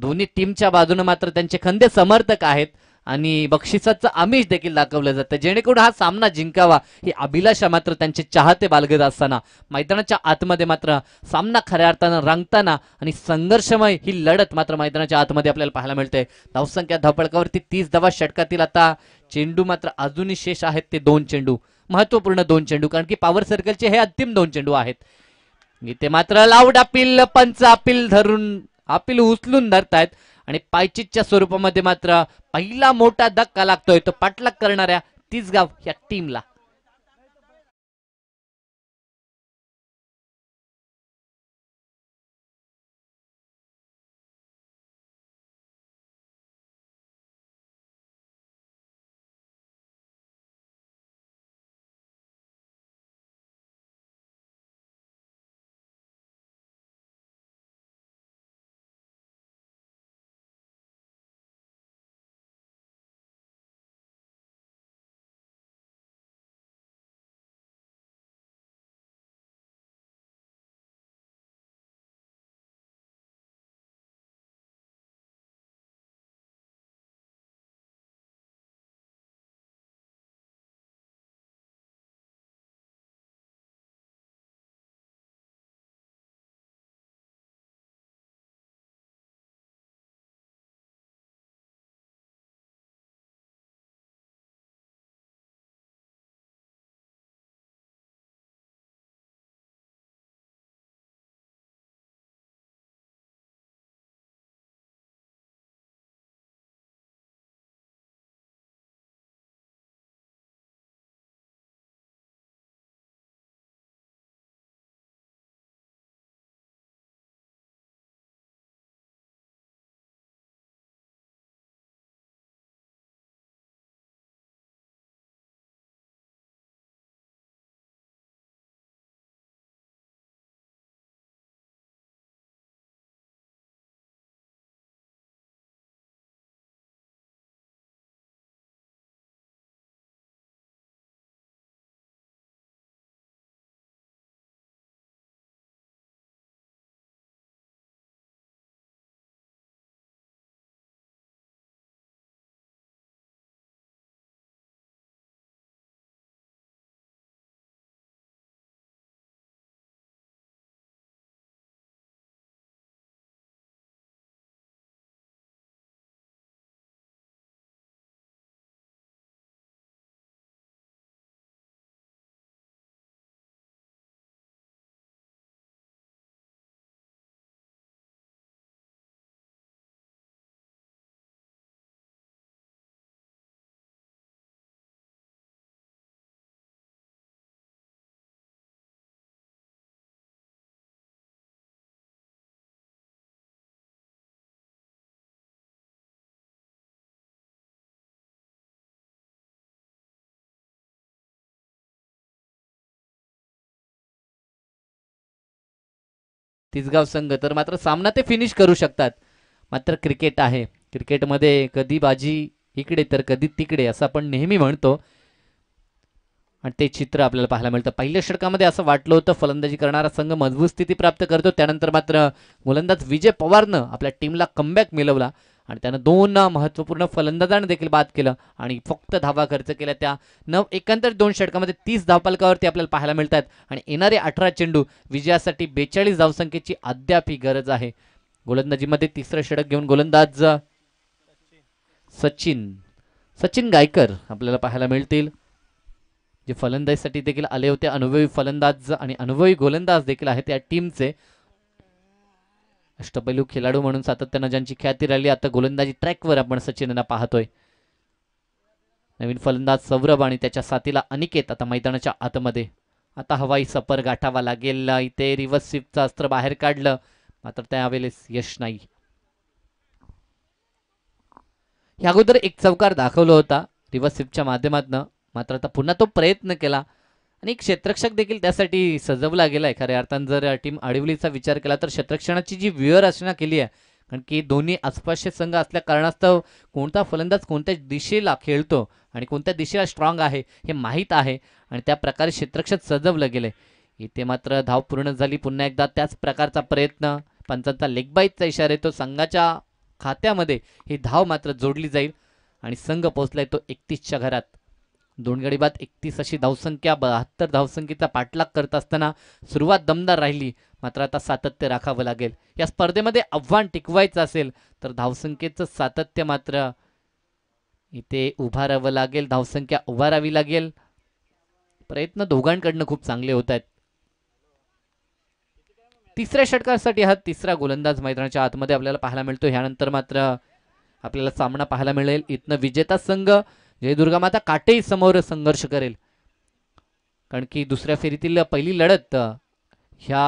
दोन्ही टीमच्या बाजूने मात्र त्यांचे खंदे समर्थक आहेत आणि बक्षिसाचं आमिष देखील दाखवलं जातं जेणेकरून हा सामना जिंकावा ही अभिलाषा मात्र त्यांचे चाहते बालगत असताना मैदानाच्या आतमध्ये मात्र सामना खऱ्या अर्थानं रंगताना आणि संघर्षमय ही लढत मात्र मैदानाच्या आतमध्ये आपल्याला पाहायला मिळते धावसंख्या धावपळकावरती तीस धावा षटकातील आता चेंडू मात्र अजूनही शेष आहेत ते दोन चेंडू महत्वपूर्ण दोन चेंडू कारण की पॉवर सर्कलचे हे अंतिम दोन चेंडू आहेत इथे मात्र लाऊड अपील पंच अपील धरून अपील उचलून धरतायत आणि पायचितच्या स्वरूपामध्ये मात्र पहिला मोठा धक्का लागतोय तो पाठलाग करणाऱ्या तिसगाव या टीमला तिसगाव संघ तर मात्र सामना ते फिनिश करू शकतात मात्र क्रिकेट आहे क्रिकेटमध्ये कधी बाजी इकडे तर कधी तिकडे असं आपण नेहमी म्हणतो आणि ते चित्र आपल्याला पाहायला मिळतं पहिल्या षटकामध्ये असं वाटलं होतं फलंदाजी करणारा संघ मजबूत स्थिती प्राप्त करतो त्यानंतर मात्र गोलंदाज विजय पवारनं आपल्या टीमला कमबॅक मिळवला आणि त्यानं दोन महत्त्वपूर्ण फलंदाजांना देखील बाद केलं आणि फक्त धावा खर्च केल्या त्या न एकंदर दोन षटकामध्ये तीस धावपालकावरती आपल्याला पाहायला मिळतात आणि येणारे अठरा चेंडू विजयासाठी बेचाळीस धावसंख्येची अद्याप ही गरज आहे गोलंदाजीमध्ये तिसरं षटक घेऊन गोलंदाज सचिन सचिन गायकर आपल्याला पाहायला मिळतील जे फलंदाजीसाठी देखील आले होते अनुभवी फलंदाज आणि अनुभवी गोलंदाज देखील आहेत त्या टीमचे अष्टपैलू खेळाडू म्हणून सातत्यानं ज्यांची ख्याती राहिली आता गोलंदाजी ट्रॅकवर आपण सचिनला पाहतोय नवीन फलंदाज सौरभ आणि त्याच्या साथीला अनिकेत आता मैदानाच्या आतमध्ये आता हवाई सपर गाठावा लागेल इथे रिव्हर्स स्विपचं अस्त्र बाहेर काढलं मात्र त्यावेळेस यश नाही ह्या अगोदर एक चौकार दाखवला होता रिव्हर्स शिफ्टच्या माध्यमातून मात्र आता पुन्हा तो प्रयत्न केला आणि क्षेत्रक्षक देखील त्यासाठी सजवला गेला आहे खऱ्या अर्थानं जर टीम आडिवलीचा विचार केला तर क्षेत्रक्षणाची जी व्यूअर रचना केली आहे कारण की दोन्ही आसपासचे संघ असल्या कारणास्तव कोणता फलंदाज कोणत्या दिशेला खेळतो आणि कोणत्या दिशेला स्ट्रॉंग आहे हे माहीत आहे आणि त्या प्रकारे क्षेत्रक्षक सजवलं गेलं आहे इथे मात्र धाव पूर्ण झाली पुन्हा एकदा त्याच प्रकारचा प्रयत्न पंचांचा लेगबाईजचा इशारा येतो संघाच्या खात्यामध्ये ही धाव मात्र जोडली जाईल आणि संघ पोहोचलाय तो एकतीसच्या घरात दोन गडीबाद एकतीस अशी धावसंख्या बहात्तर धावसंख्येचा पाठलाग करत असताना सुरुवात दमदार राहिली मात्र आता सातत्य राखावं लागेल या स्पर्धेमध्ये आव्हान टिकवायचं असेल तर धावसंख्येचं सातत्य मात्र इथे उभारावं लागेल धावसंख्या उभारावी लागेल प्रयत्न दोघांकडनं खूप चांगले होत आहेत तिसऱ्या षटकासाठी हा तिसरा गोलंदाज मैदानाच्या आतमध्ये आपल्याला पाहायला मिळतो ह्यानंतर मात्र आपल्याला सामना पाहायला मिळेल इथनं विजेता संघ जय दुर्गा माता काटेही समोर संघर्ष करेल कारण की दुसऱ्या फेरीतील पहिली लढत ह्या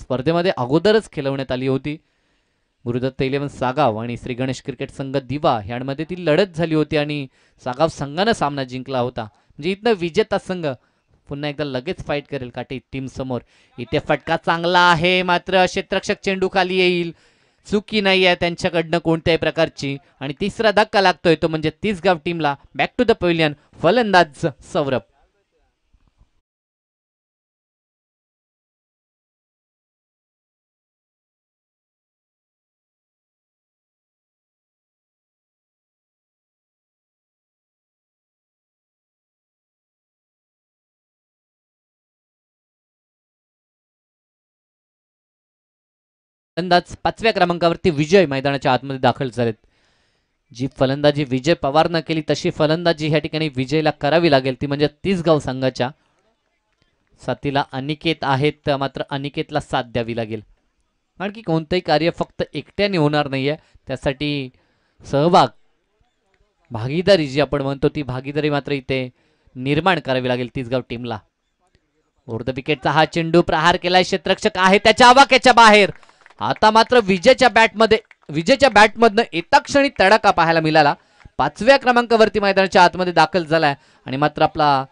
स्पर्धेमध्ये अगोदरच खेळवण्यात आली होती गुरुदत्त इलेव्हन सागाव आणि श्री गणेश क्रिकेट संघ दिवा ह्यांमध्ये ती लढत झाली होती आणि सागाव संघानं सामना जिंकला होता म्हणजे इथनं विजेता संघ पुन्हा एकदा लगेच फाईट करेल काटे टीम समोर इथे फटका चांगला आहे मात्र क्षेत्रक्षक चेंडू खाली येईल चुकी नाही आहे त्यांच्याकडनं कोणत्याही प्रकारची आणि तिसरा धक्का लागतोय तो म्हणजे तीस गाव टीमला बॅक टू द पवेलियन फलंदाज सौरभ फलंदाज पाचव्या क्रमांकावरती विजय मैदानाच्या आतमध्ये दाखल झालेत जी फलंदाजी विजय पवार न केली तशी फलंदाजी ह्या ठिकाणी विजयला करावी लागेल ती म्हणजे तीसगाव संघाच्या साथीला अनिकेत आहेत मात्र अनिकेतला साथ द्यावी लागेल कारण की कोणतंही कार्य फक्त एकट्याने होणार नाही आहे त्यासाठी सहभाग भागीदारी जी आपण म्हणतो ती भागीदारी मात्र इथे निर्माण करावी लागेल तीसगाव टीमला विकेटचा हा चेंडू प्रहार केलाय क्षेत्रक्षक आहे त्याच्या आवाक्याच्या बाहेर आता मात्र विजेच्या बॅटमध्ये विजेच्या बॅटमधनं एका क्षणी तडाखा पाहायला मिळाला पाचव्या क्रमांकावरती मैदानाच्या आतमध्ये दाखल झालाय आणि मात्र आपला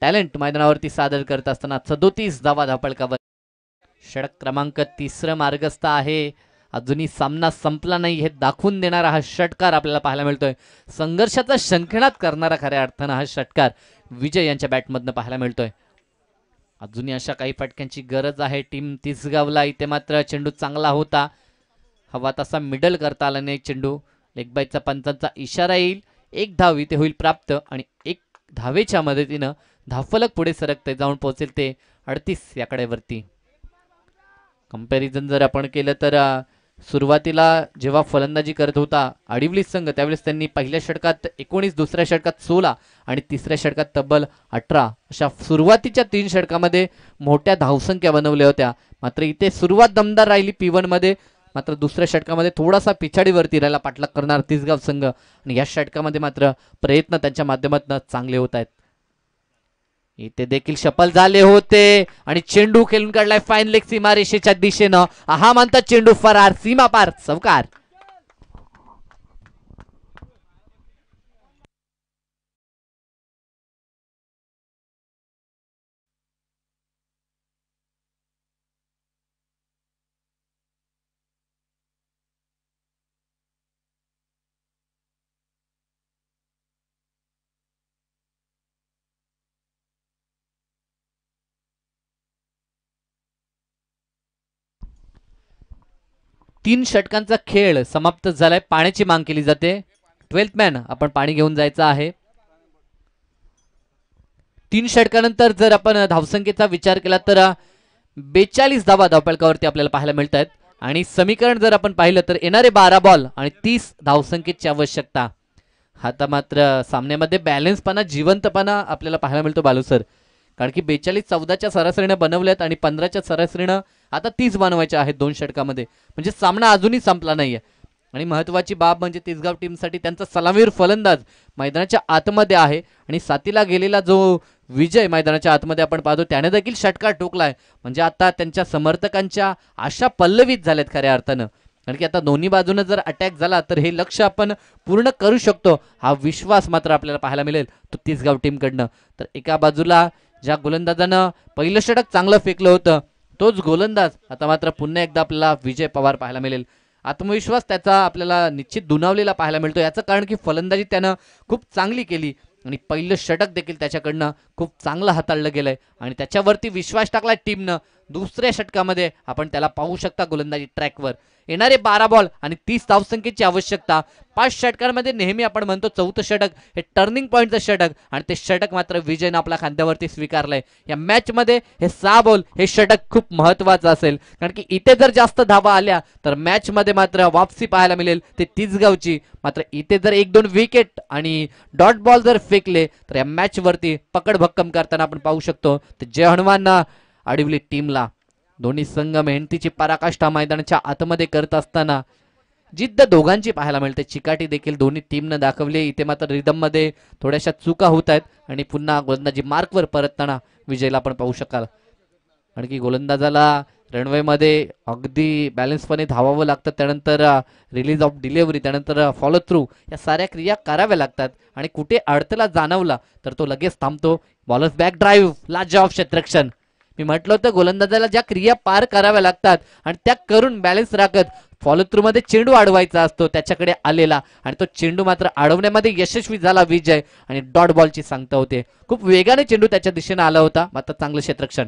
टॅलेंट मैदानावरती सादर करत असताना सदोतीस धावा धापळकावर षडक क्रमांक तिसरं मार्गस्थ आहे अजूनही सामना संपला नाही हे दाखवून देणारा हा षटकार आपल्याला पाहायला मिळतोय संघर्षाचा शंखणात करणारा खऱ्या अर्थानं हा षटकार विजय यांच्या बॅटमधनं पाहायला मिळतोय अजूनही अशा काही फटक्यांची गरज आहे टीम तिसगावला इथे मात्र चेंडू चांगला होता हवा तसा मिडल करता आला नाही चेंडू लेगबाईचा पंचांचा इशारा येईल एक धाव ते होईल प्राप्त आणि एक धावेच्या मदतीनं धावफलक पुढे सरकते जाऊन पोहोचेल ते अडतीस याकडे वरती कंपॅरिझन जर आपण केलं तर सुरुवातीला जेव्हा फलंदाजी करत होता अडिवलीस संघ त्यावेळेस त्यांनी पहिल्या षटकात एकोणीस दुसऱ्या षटकात सोळा आणि तिसऱ्या षटकात तब्बल अठरा अशा सुरुवातीच्या तीन षटकामध्ये मोठ्या धावसंख्या बनवल्या होत्या मात्र इथे सुरुवात दमदार राहिली पी मात्र दुसऱ्या षटकामध्ये थोडासा पिछाडीवरती राहिला पाठलाग करणार तिसगाव संघ आणि या षटकामध्ये मात्र प्रयत्न त्यांच्या माध्यमातून चांगले होत आहेत इथे देखील शपल झाले होते आणि चेंडू खेळून काढलाय फाईन लेग सीमारेषेच्या दिशेनं हा म्हणतात चेंडू फरार सीमा पार सवकार तीन षटकांचा खेळ समाप्त झालाय पाण्याची मांग केली जाते ट्वेल्थ मॅन आपण पाणी घेऊन जायचं आहे तीन षटकानंतर जर आपण धावसंख्येचा विचार केला तर बेचाळीस धावा धावपळकावरती आपल्याला पाहायला मिळत आहेत आणि समीकरण जर आपण पाहिलं तर येणारे बारा बॉल आणि तीस धावसंख्येची आवश्यकता आता मात्र सामन्यामध्ये बॅलन्सपणा जिवंतपणा आपल्याला पाहायला मिळतो बालू सर कारण की बेचाळीस चौदाच्या सरासरीनं बनवल्यात आणि पंधराच्या सरासरीनं आता तीस बनवायच्या आहेत दोन षटकामध्ये म्हणजे सामना अजूनही संपला नाही आहे आणि महत्त्वाची बाब म्हणजे तिसगाव टीमसाठी त्यांचा सलामीर फलंदाज मैदानाच्या आतमध्ये आहे आणि सातीला गेलेला जो विजय मैदानाच्या आतमध्ये आपण पाहतो त्याने देखील षटकार टोकला आहे म्हणजे आता त्यांच्या समर्थकांच्या आशा पल्लवीत झाल्यात खऱ्या अर्थानं कारण की आता दोन्ही बाजूनं जर अटॅक झाला तर हे लक्ष आपण पूर्ण करू शकतो हा विश्वास मात्र आपल्याला पाहायला मिळेल तो तिसगाव टीमकडनं तर एका बाजूला ज्या गोलंदाजानं पहिलं षटक चांगलं फेकलं होतं तोच गोलंदाज आता मात्र पुन्हा एकदा आपल्याला विजय पवार पाहायला मिळेल आत्मविश्वास त्याचा आपल्याला निश्चित दुनावलेला पाहायला मिळतो याचं कारण की फलंदाजी त्यानं खूप चांगली केली आणि पहिलं षटक देखील त्याच्याकडनं खूप चांगलं हाताळलं गेलंय आणि त्याच्यावरती विश्वास टाकला टीमनं दुसऱ्या षटकामध्ये आपण त्याला पाहू शकता गोलंदाजी ट्रॅकवर येणारे बारा बॉल आणि तीस धावसंख्येची आवश्यकता पाच षटकांमध्ये नेहमी आपण म्हणतो चौथं षटक हे टर्निंग पॉईंटचं षटक आणि ते षटक मात्र विजयनं आपल्या खांद्यावरती स्वीकारलंय या मॅचमध्ये हे सहा बॉल हे षटक खूप महत्वाचं असेल कारण की इथे जर जास्त धावा आल्या तर मॅचमध्ये मात्र वापसी पाहायला मिळेल ते गावची मात्र इथे जर एक दोन विकेट आणि डॉट बॉल जर फेकले तर या मॅचवरती पकड भक्कम करताना आपण पाहू शकतो तर जय हनुमान आडिवली टीमला दोन्ही संघ मेहनतीची पराकाष्ठा मैदानाच्या आतमध्ये करत असताना जिद्द दोघांची पाहायला मिळते चिकाटी देखील दोन्ही टीमनं दाखवली इथे मात्र रिदममध्ये थोड्याशा चुका होत आहेत आणि पुन्हा गोलंदाजी मार्कवर परतताना विजयला आपण पाहू शकाल आणखी गोलंदाजाला रनवेमध्ये अगदी बॅलन्सपणे धावावं लागतं त्यानंतर रिलीज ऑफ डिलिव्हरी त्यानंतर फॉलो थ्रू या साऱ्या क्रिया कराव्या लागतात आणि कुठे अडथळा जाणवला तर तो लगेच थांबतो बॉलर्स बॅक ड्राईव्ह लाज जॉब क्षेत्रक्षण मी म्हटलं होतं गोलंदाजाला ज्या क्रिया पार कराव्या लागतात आणि त्या करून बॅलन्स राखत फॉलो थ्रू मध्ये चेंडू अडवायचा असतो त्याच्याकडे आलेला आणि तो चेंडू मात्र अडवण्यामध्ये यशस्वी झाला विजय आणि डॉट बॉलची सांगता होते खूप वेगाने चेंडू त्याच्या दिशेने आला होता मात्र चांगलं क्षेत्रक्षण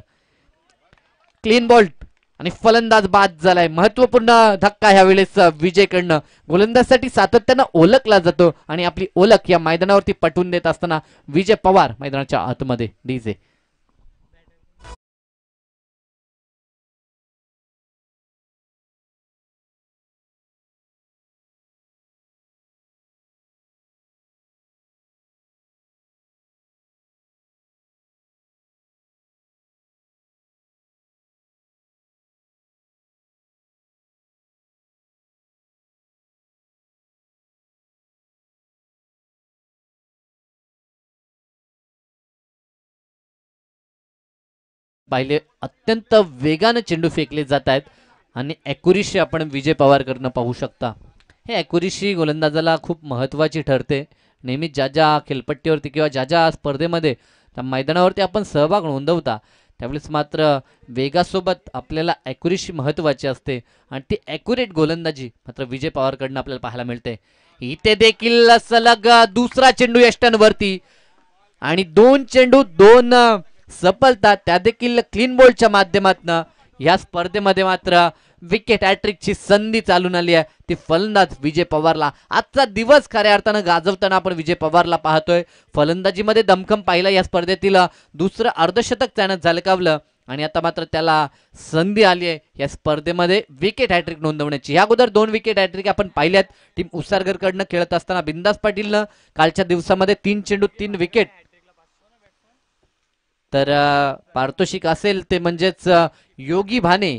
क्लीन बॉल आणि फलंदाज बाद झालाय महत्वपूर्ण धक्का ह्या वेळेस विजयकडनं गोलंदाजसाठी सातत्यानं ओळखला जातो आणि आपली ओळख या मैदानावरती पटवून देत असताना विजय पवार मैदानाच्या आतमध्ये डीजे पाहिले अत्यंत वेगानं चेंडू फेकले जात आहेत आणि ॲक्युरेशी आपण विजय पवारकडनं पाहू शकता हे ॲक्युरेशी गोलंदाजाला खूप महत्त्वाची ठरते नेहमी ज्या ज्या खेळपट्टीवरती किंवा ज्या ज्या स्पर्धेमध्ये त्या मैदानावरती आपण सहभाग नोंदवता त्यावेळेस मात्र वेगासोबत आपल्याला ॲक्युरेशी महत्त्वाची असते आणि ती ॲक्युरेट गोलंदाजी मात्र विजय पवारकडनं आपल्याला पाहायला मिळते इथे देखील सलग दुसरा चेंडू यष्टांवरती आणि दोन चेंडू दोन सफलता त्या देखील क्लीन बोल्डच्या माध्यमातून या स्पर्धेमध्ये मात्र विकेट हॅट्रिकची संधी चालून आली आहे ती फलंदाज विजय पवारला आजचा दिवस खऱ्या अर्थानं गाजवताना आपण विजय पवारला पाहतोय फलंदाजीमध्ये दमखम पाहिला या स्पर्धेतील दुसरं अर्धशतक त्यानं झलकावलं आणि आता मात्र त्याला संधी आली आहे या स्पर्धेमध्ये विकेट हॅट्रिक नोंदवण्याची या अगोदर दोन विकेट हॅट्रिक आपण पाहिल्यात टीम उसारगरकडनं खेळत असताना बिंदास पाटीलनं कालच्या दिवसामध्ये तीन चेंडू तीन विकेट तर पारितोषिक असेल ते म्हणजेच योगी भाने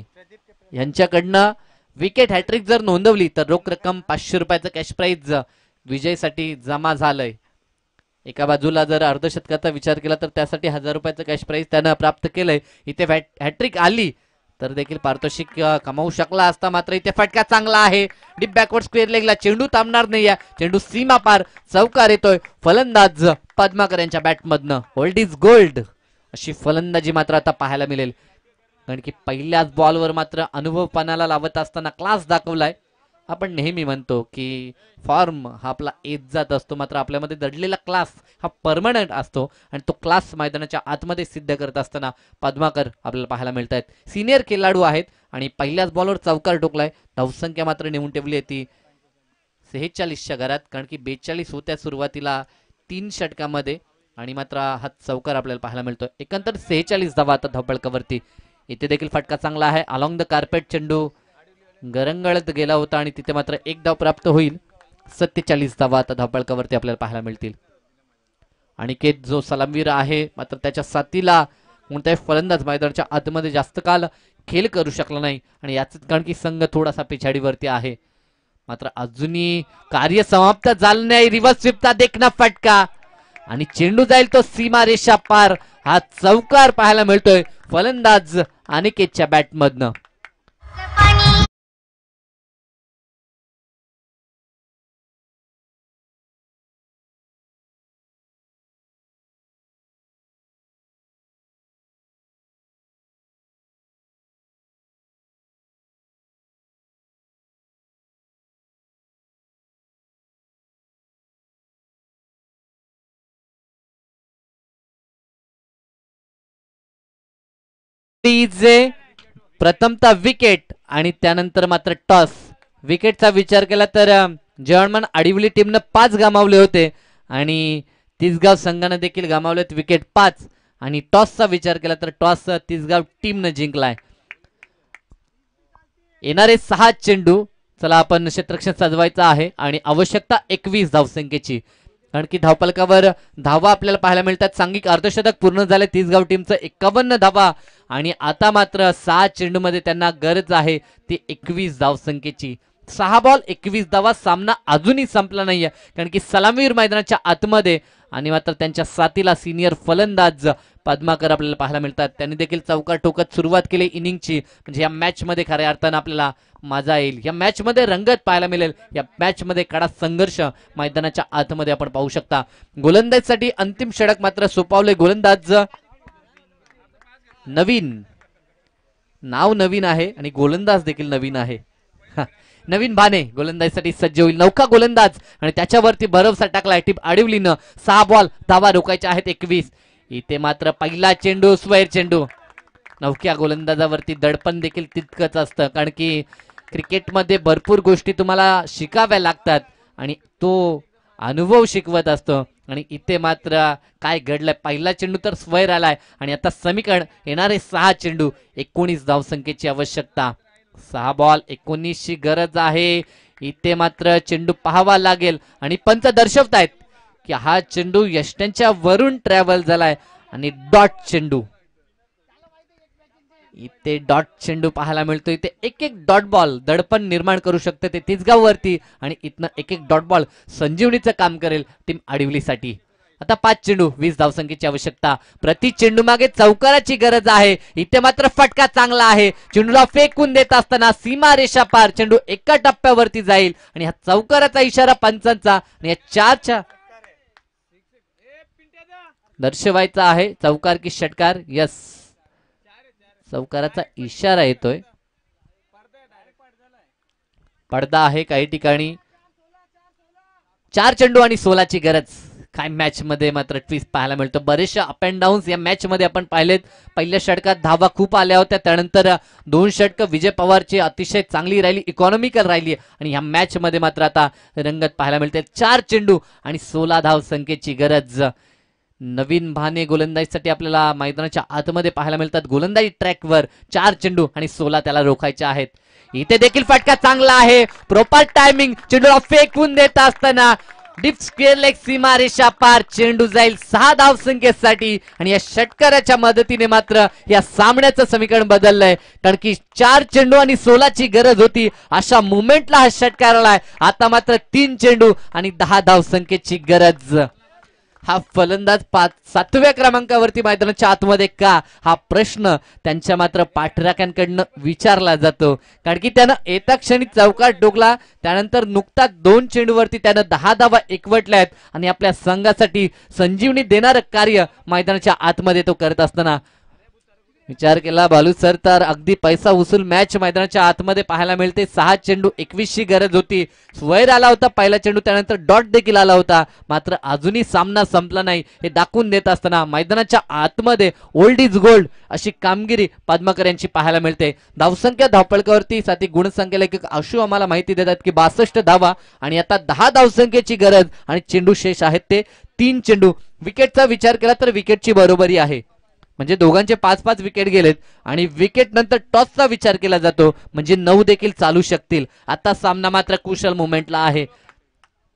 यांच्याकडनं विकेट हॅट्रिक जर नोंदवली तर रोख रक्कम पाचशे रुपयाचं कॅश प्राईज विजयसाठी जमा झालंय एका बाजूला जर अर्धशतकाचा विचार केला तर त्यासाठी हजार रुपयाचं कॅश प्राईज त्यानं प्राप्त केलंय इथे हॅट्रिक आली तर देखील पारितोषिक कमावू शकला असता मात्र इथे फटका चांगला आहे डीप बॅकवर्ड स्क्वेअर लेगला चेंडू थांबणार नाही चेंडू सीमा पार चौकार येतोय फलंदाज पद्माकर यांच्या बॅटमधनं होल्ड इज गोल्ड अशी फलंदाजी मात्र आता पाहायला मिळेल कारण की पहिल्याच बॉलवर मात्र अनुभव लावत असताना क्लास दाखवलाय आपण नेहमी म्हणतो की फॉर्म हा आपला येत जात असतो मात्र आपल्यामध्ये दडलेला क्लास हा परमनंट असतो आणि तो क्लास मैदानाच्या आतमध्ये सिद्ध करत असताना पद्माकर आपल्याला पाहायला मिळत आहेत सिनियर खेळाडू आहेत आणि पहिल्याच बॉलवर चौकार टोकलाय धावसंख्या मात्र नेऊन ठेवली आहे ती सेहेचाळीसच्या घरात कारण की बेचाळीस होत्या सुरुवातीला तीन षटकामध्ये आणि मात्र हा चौकार आपल्याला पाहायला मिळतो एकंदर सेहेचाळीस धावा आता धावपळकावरती इथे देखील फटका चांगला आहे अलॉंग द कार्पेट चेंडू गरंगळत गेला होता आणि तिथे मात्र एक धाव प्राप्त होईल सत्तेचाळीस धावा आता धावपळकावरती आपल्याला पाहायला मिळतील अनिकेत जो सलामवीर आहे मात्र त्याच्या साथीला कोणताही फलंदाज मैदानाच्या आतमध्ये जास्त काल खेळ करू शकला नाही आणि याच कारण की संघ थोडासा पिछाडीवरती आहे मात्र अजूनही कार्य समाप्त झालं नाही रिवर्स स्विपता देखना फटका आणि चेंडू जाईल तो रेषा पार हा चौकार पाहायला मिळतोय फलंदाज अनिकेतच्या बॅटमधनं इजे प्रथमता विकेट आणि त्यानंतर मात्र टॉस विकेटचा विचार केला तर जर्मन आडिवली टीमनं पाच गमावले होते आणि तिसगाव संघानं देखील गमावलेत विकेट पाच आणि टॉसचा विचार केला तर टॉस तिसगाव टीमनं जिंकलाय येणारे सहा चेंडू चला आपण क्षेत्रक्षण सजवायचा आहे आणि आवश्यकता एकवीस धावसंख्येची कारण की धावपालकावर धावा आपल्याला पाहायला मिळतात सांघिक अर्धशतक पूर्ण झाले तिसगाव टीमचं एकावन्न धावा आणि आता मात्र सहा मध्ये त्यांना गरज आहे ती एकवीस धावसंख्येची सहा बॉल एकवीस धावा सामना अजूनही संपला नाहीये कारण की सलामीवीर मैदानाच्या आतमध्ये आणि मात्र त्यांच्या साथीला सिनियर फलंदाज पद्माकर आपल्याला पाहायला मिळतात त्यांनी देखील चौका ठोकत सुरुवात केली इनिंगची म्हणजे या मॅचमध्ये खऱ्या अर्थानं आपल्याला मजा येईल या मॅचमध्ये रंगत पाहायला मिळेल या मॅचमध्ये कडा संघर्ष मैदानाच्या आतमध्ये आपण पाहू शकता गोलंदाजसाठी अंतिम षडक मात्र सोपावले गोलंदाज नवीन नाव नवीन आहे आणि गोलंदाज देखील नवीन आहे नवीन भाने गोलंदाजीसाठी सज्ज होईल नौका गोलंदाज आणि त्याच्यावरती बरफसा टाकला टीप आडिवलीनं सहा बॉल धावा रोखायच्या आहेत एकवीस इथे मात्र पहिला चेंडू स्वैर चेंडू नौक्या गोलंदाजावरती दडपण देखील तितकंच असतं कारण की क्रिकेटमध्ये भरपूर गोष्टी तुम्हाला शिकाव्या लागतात आणि तो अनुभव शिकवत असतो आणि इथे मात्र काय घडलंय पहिला चेंडू तर स्वैर आलाय आणि आता समीकरण येणारे सहा चेंडू एकोणीस धावसंख्येची आवश्यकता सहा बॉल ची गरज आहे इथे मात्र चेंडू पाहावा लागेल आणि पंच दर्शवतायत की हा चेंडू यष्ट्यांच्या वरून ट्रॅव्हल झालाय आणि डॉट चेंडू इथे डॉट चेंडू पाहायला मिळतो इथे एक एक डॉट बॉल दडपण निर्माण करू शकते ते तिचगाव वरती आणि इथनं एक एक डॉट बॉल संजीवनीचं काम करेल टीम आडिवलीसाठी आता पाच चेंडू वीस धावसंख्येची आवश्यकता प्रति चेंडू मागे चौकाराची गरज आहे इथे मात्र फटका चांगला आहे चेंडूला फेकून देत असताना सीमा रेषा पार चेंडू एका टप्प्यावरती जाईल आणि हा चौकाराचा इशारा पंचांचा आणि या चारच्या दर्शवायचा आहे चौकार की षटकार यस सवकाराचा इशारा येतोय पडदा आहे काही ठिकाणी चार चेंडू आणि सोलाची गरज काय मॅच मध्ये मात्र ट्विस्ट पाहायला मिळतो बरेचशा अप अँड डाऊन्स या मॅच मध्ये आपण पाहिलेत पहिल्या षटकात धावा खूप आल्या होत्या त्यानंतर दोन षटक विजय पवारची अतिशय चांगली राहिली इकॉनॉमिकल राहिली आणि ह्या मॅच मध्ये मात्र आता रंगत पाहायला मिळते चार चेंडू आणि सोला धाव संख्येची गरज नवीन भाने गोलंदाजीसाठी आपल्याला मैदानाच्या आतमध्ये पाहायला मिळतात गोलंदाजी ट्रॅकवर चार चेंडू आणि सोला त्याला रोखायचे आहेत इथे देखील फटका चांगला आहे प्रॉपर टायमिंग चेंडूला फेकून देत असताना डिप स्क्वेअर लेग सीमा रेषा पार चेंडू जाईल सहा धाव संख्येसाठी आणि या षटकाराच्या मदतीने मात्र या सामन्याचं समीकरण बदललंय कारण की चार चेंडू आणि सोलाची गरज होती अशा मुवमेंटला हा षटकार आलाय आता मात्र तीन चेंडू आणि दहा धाव संख्येची गरज हा फलंदाज पाच सातव्या क्रमांकावरती मैदानाच्या आतमध्ये का हा प्रश्न त्यांच्या मात्र पाठराक्यांकडनं विचारला जातो कारण की त्यानं एका क्षणी चौकार डोकला त्यानंतर नुकताच दोन चेंडूवरती त्यानं दहा धावा एकवटल्या आहेत आणि आपल्या संघासाठी संजीवनी देणारं कार्य मैदानाच्या आतमध्ये तो करत असताना विचार केला बालू सर तर अगदी पैसा उसूल मॅच मैदानाच्या आतमध्ये पाहायला मिळते सहा चेंडू एकवीसची गरज होती स्वैर आला होता पहिला चेंडू त्यानंतर डॉट देखील आला होता मात्र अजूनही सामना संपला नाही हे दाखवून देत असताना मैदानाच्या आतमध्ये ओल्ड इज गोल्ड अशी कामगिरी पद्माकर यांची पाहायला मिळते धावसंख्या धावपळकावरती साठी गुणसंख्या एक अशू आम्हाला माहिती देतात की बासष्ट धावा आणि आता दहा धावसंख्येची गरज आणि चेंडू शेष आहेत ते तीन चेंडू विकेटचा विचार केला तर विकेटची बरोबरी आहे म्हणजे दोघांचे पाच पाच विकेट गेलेत आणि विकेट नंतर टॉसचा विचार केला जातो म्हणजे नऊ देखील चालू शकतील आता सामना मात्र कुशल मुवमेंटला आहे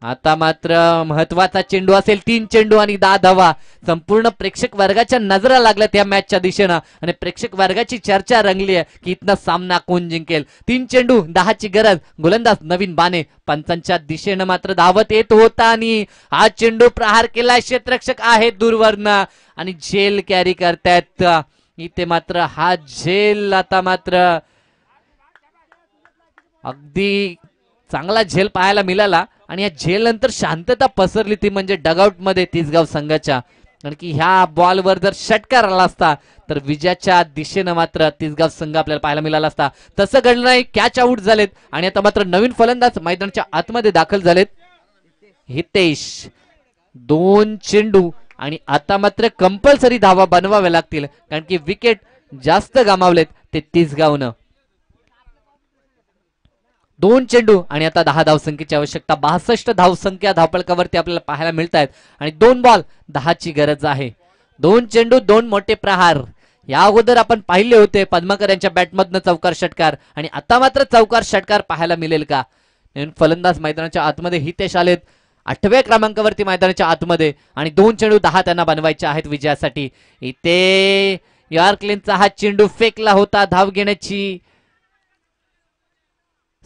आता मात्र महत्वाचा चेंडू असेल तीन चेंडू आणि दहा धावा संपूर्ण प्रेक्षक वर्गाच्या नजरा लागल्या त्या मॅचच्या दिशेनं आणि प्रेक्षक वर्गाची चर्चा रंगली आहे की इथनं सामना कोण जिंकेल तीन चेंडू दहाची गरज गोलंदाज नवीन बाने पंचांच्या दिशेनं मात्र धावत येत होता आणि हा चेंडू प्रहार केला क्षेत्रक्षक आहे दूरवरनं आणि झेल कॅरी करतायत इथे मात्र हा झेल आता मात्र अगदी चांगला झेल पाहायला मिळाला आणि या नंतर शांतता पसरली ती म्हणजे डगआउट मध्ये तिसगाव संघाच्या कारण की ह्या बॉलवर जर षटकार आला असता तर विजयाच्या दिशेनं मात्र तिसगाव संघ आपल्याला पाहायला मिळाला असता तसं घडलं नाही कॅच आऊट झालेत आणि आता मात्र नवीन फलंदाज मैदानाच्या आतमध्ये दाखल झालेत हितेश दोन चेंडू आणि आता मात्र कंपल्सरी धावा बनवाव्या लागतील कारण की विकेट जास्त गमावलेत ते तिसगावनं दोन चेंडू आणि आता दहा धावसंख्येची आवश्यकता बासष्ट धावसंख्या धावपळकावरती आपल्याला पाहायला मिळत आहेत आणि दोन बॉल दहाची गरज आहे दोन चेंडू दोन मोठे प्रहार या अगोदर आपण पाहिले होते पद्माकर यांच्या बॅटमधनं चौकार षटकार आणि आता मात्र चौकार षटकार पाहायला मिळेल का फलंदाज मैदानाच्या आतमध्ये हितेश आलेत आठव्या क्रमांकावरती मैदानाच्या आतमध्ये आणि दोन चेंडू दहा त्यांना बनवायचे आहेत विजयासाठी इथे यॉर्कलिनचा हा चेंडू फेकला होता धाव घेण्याची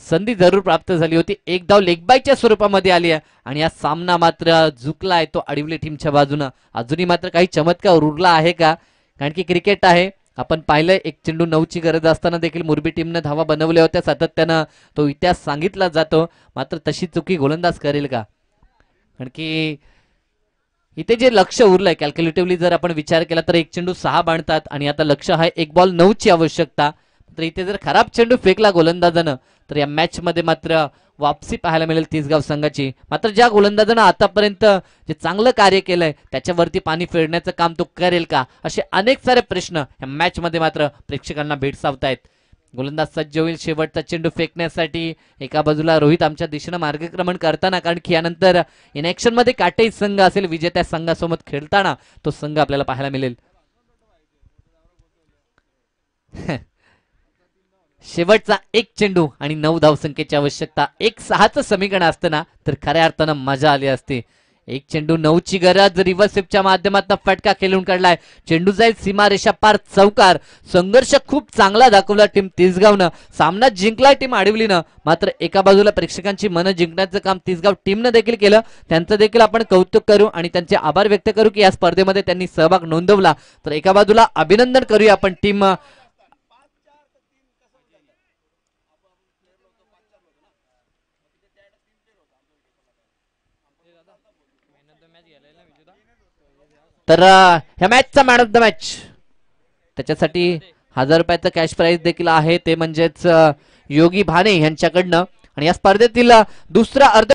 संधी जरूर प्राप्त झाली होती एक धाव लेगबाईच्या स्वरूपामध्ये आली आहे आणि हा सामना मात्र झुकला आहे तो अडिवली टीमच्या बाजूनं अजूनही मात्र काही चमत्कार उरला आहे का कारण की क्रिकेट आहे आपण पाहिलंय एक चेंडू नऊची गरज असताना देखील मुरबी टीमनं धावा बनवल्या होत्या सातत्यानं तो इतिहास सांगितला जातो मात्र तशी चुकी गोलंदाज करेल का कारण की इथे जे लक्ष उरलंय कॅल्क्युलेटिव्हली जर आपण विचार केला तर एक चेंडू सहा बांधतात आणि आता लक्ष आहे एक बॉल नऊची आवश्यकता तर इथे जर खराब चेंडू फेकला गोलंदाजानं तर या मॅचमध्ये मात्र वापसी पाहायला मिळेल तिसगाव संघाची मात्र ज्या गोलंदाजानं आतापर्यंत जे चांगलं कार्य केलंय त्याच्यावरती पाणी फेडण्याचं काम तो करेल का असे अनेक सारे प्रश्न या मॅचमध्ये मात्र प्रेक्षकांना भेडसावतायत गोलंदाज सज्ज होईल शेवटचा चेंडू फेकण्यासाठी एका बाजूला रोहित आमच्या दिशेनं मार्गक्रमण करताना कारण की यानंतर इन मध्ये काटेही संघ असेल विजेत्या संघासोबत खेळताना तो संघ आपल्याला पाहायला मिळेल शेवटचा एक चेंडू आणि नऊ धावसंख्येची आवश्यकता एक सहाचं समीकरण ना तर खऱ्या अर्थानं मजा आली असते एक चेंडू नऊची गरज रिव्हर्स स्विपच्या माध्यमातून फटका खेळून काढलाय चेंडू जाईल सीमारेषा पार चौकार संघर्ष खूप चांगला दाखवला टीम तिसगावनं सामना जिंकला टीम आडवलीनं मात्र एका बाजूला प्रेक्षकांची मनं जिंकण्याचं काम तिसगाव टीमनं देखील केलं त्यांचं देखील आपण कौतुक करू आणि त्यांचे आभार व्यक्त करू की या स्पर्धेमध्ये त्यांनी सहभाग नोंदवला तर एका बाजूला अभिनंदन करूया आपण टीम तर ह्या मॅचचा मॅन ऑफ द मॅच त्याच्यासाठी हजार रुपयाचं कॅश प्राईज देखील आहे ते म्हणजेच योगी भाने यांच्याकडनं आणि या स्पर्धेतील दुसरा अर्ध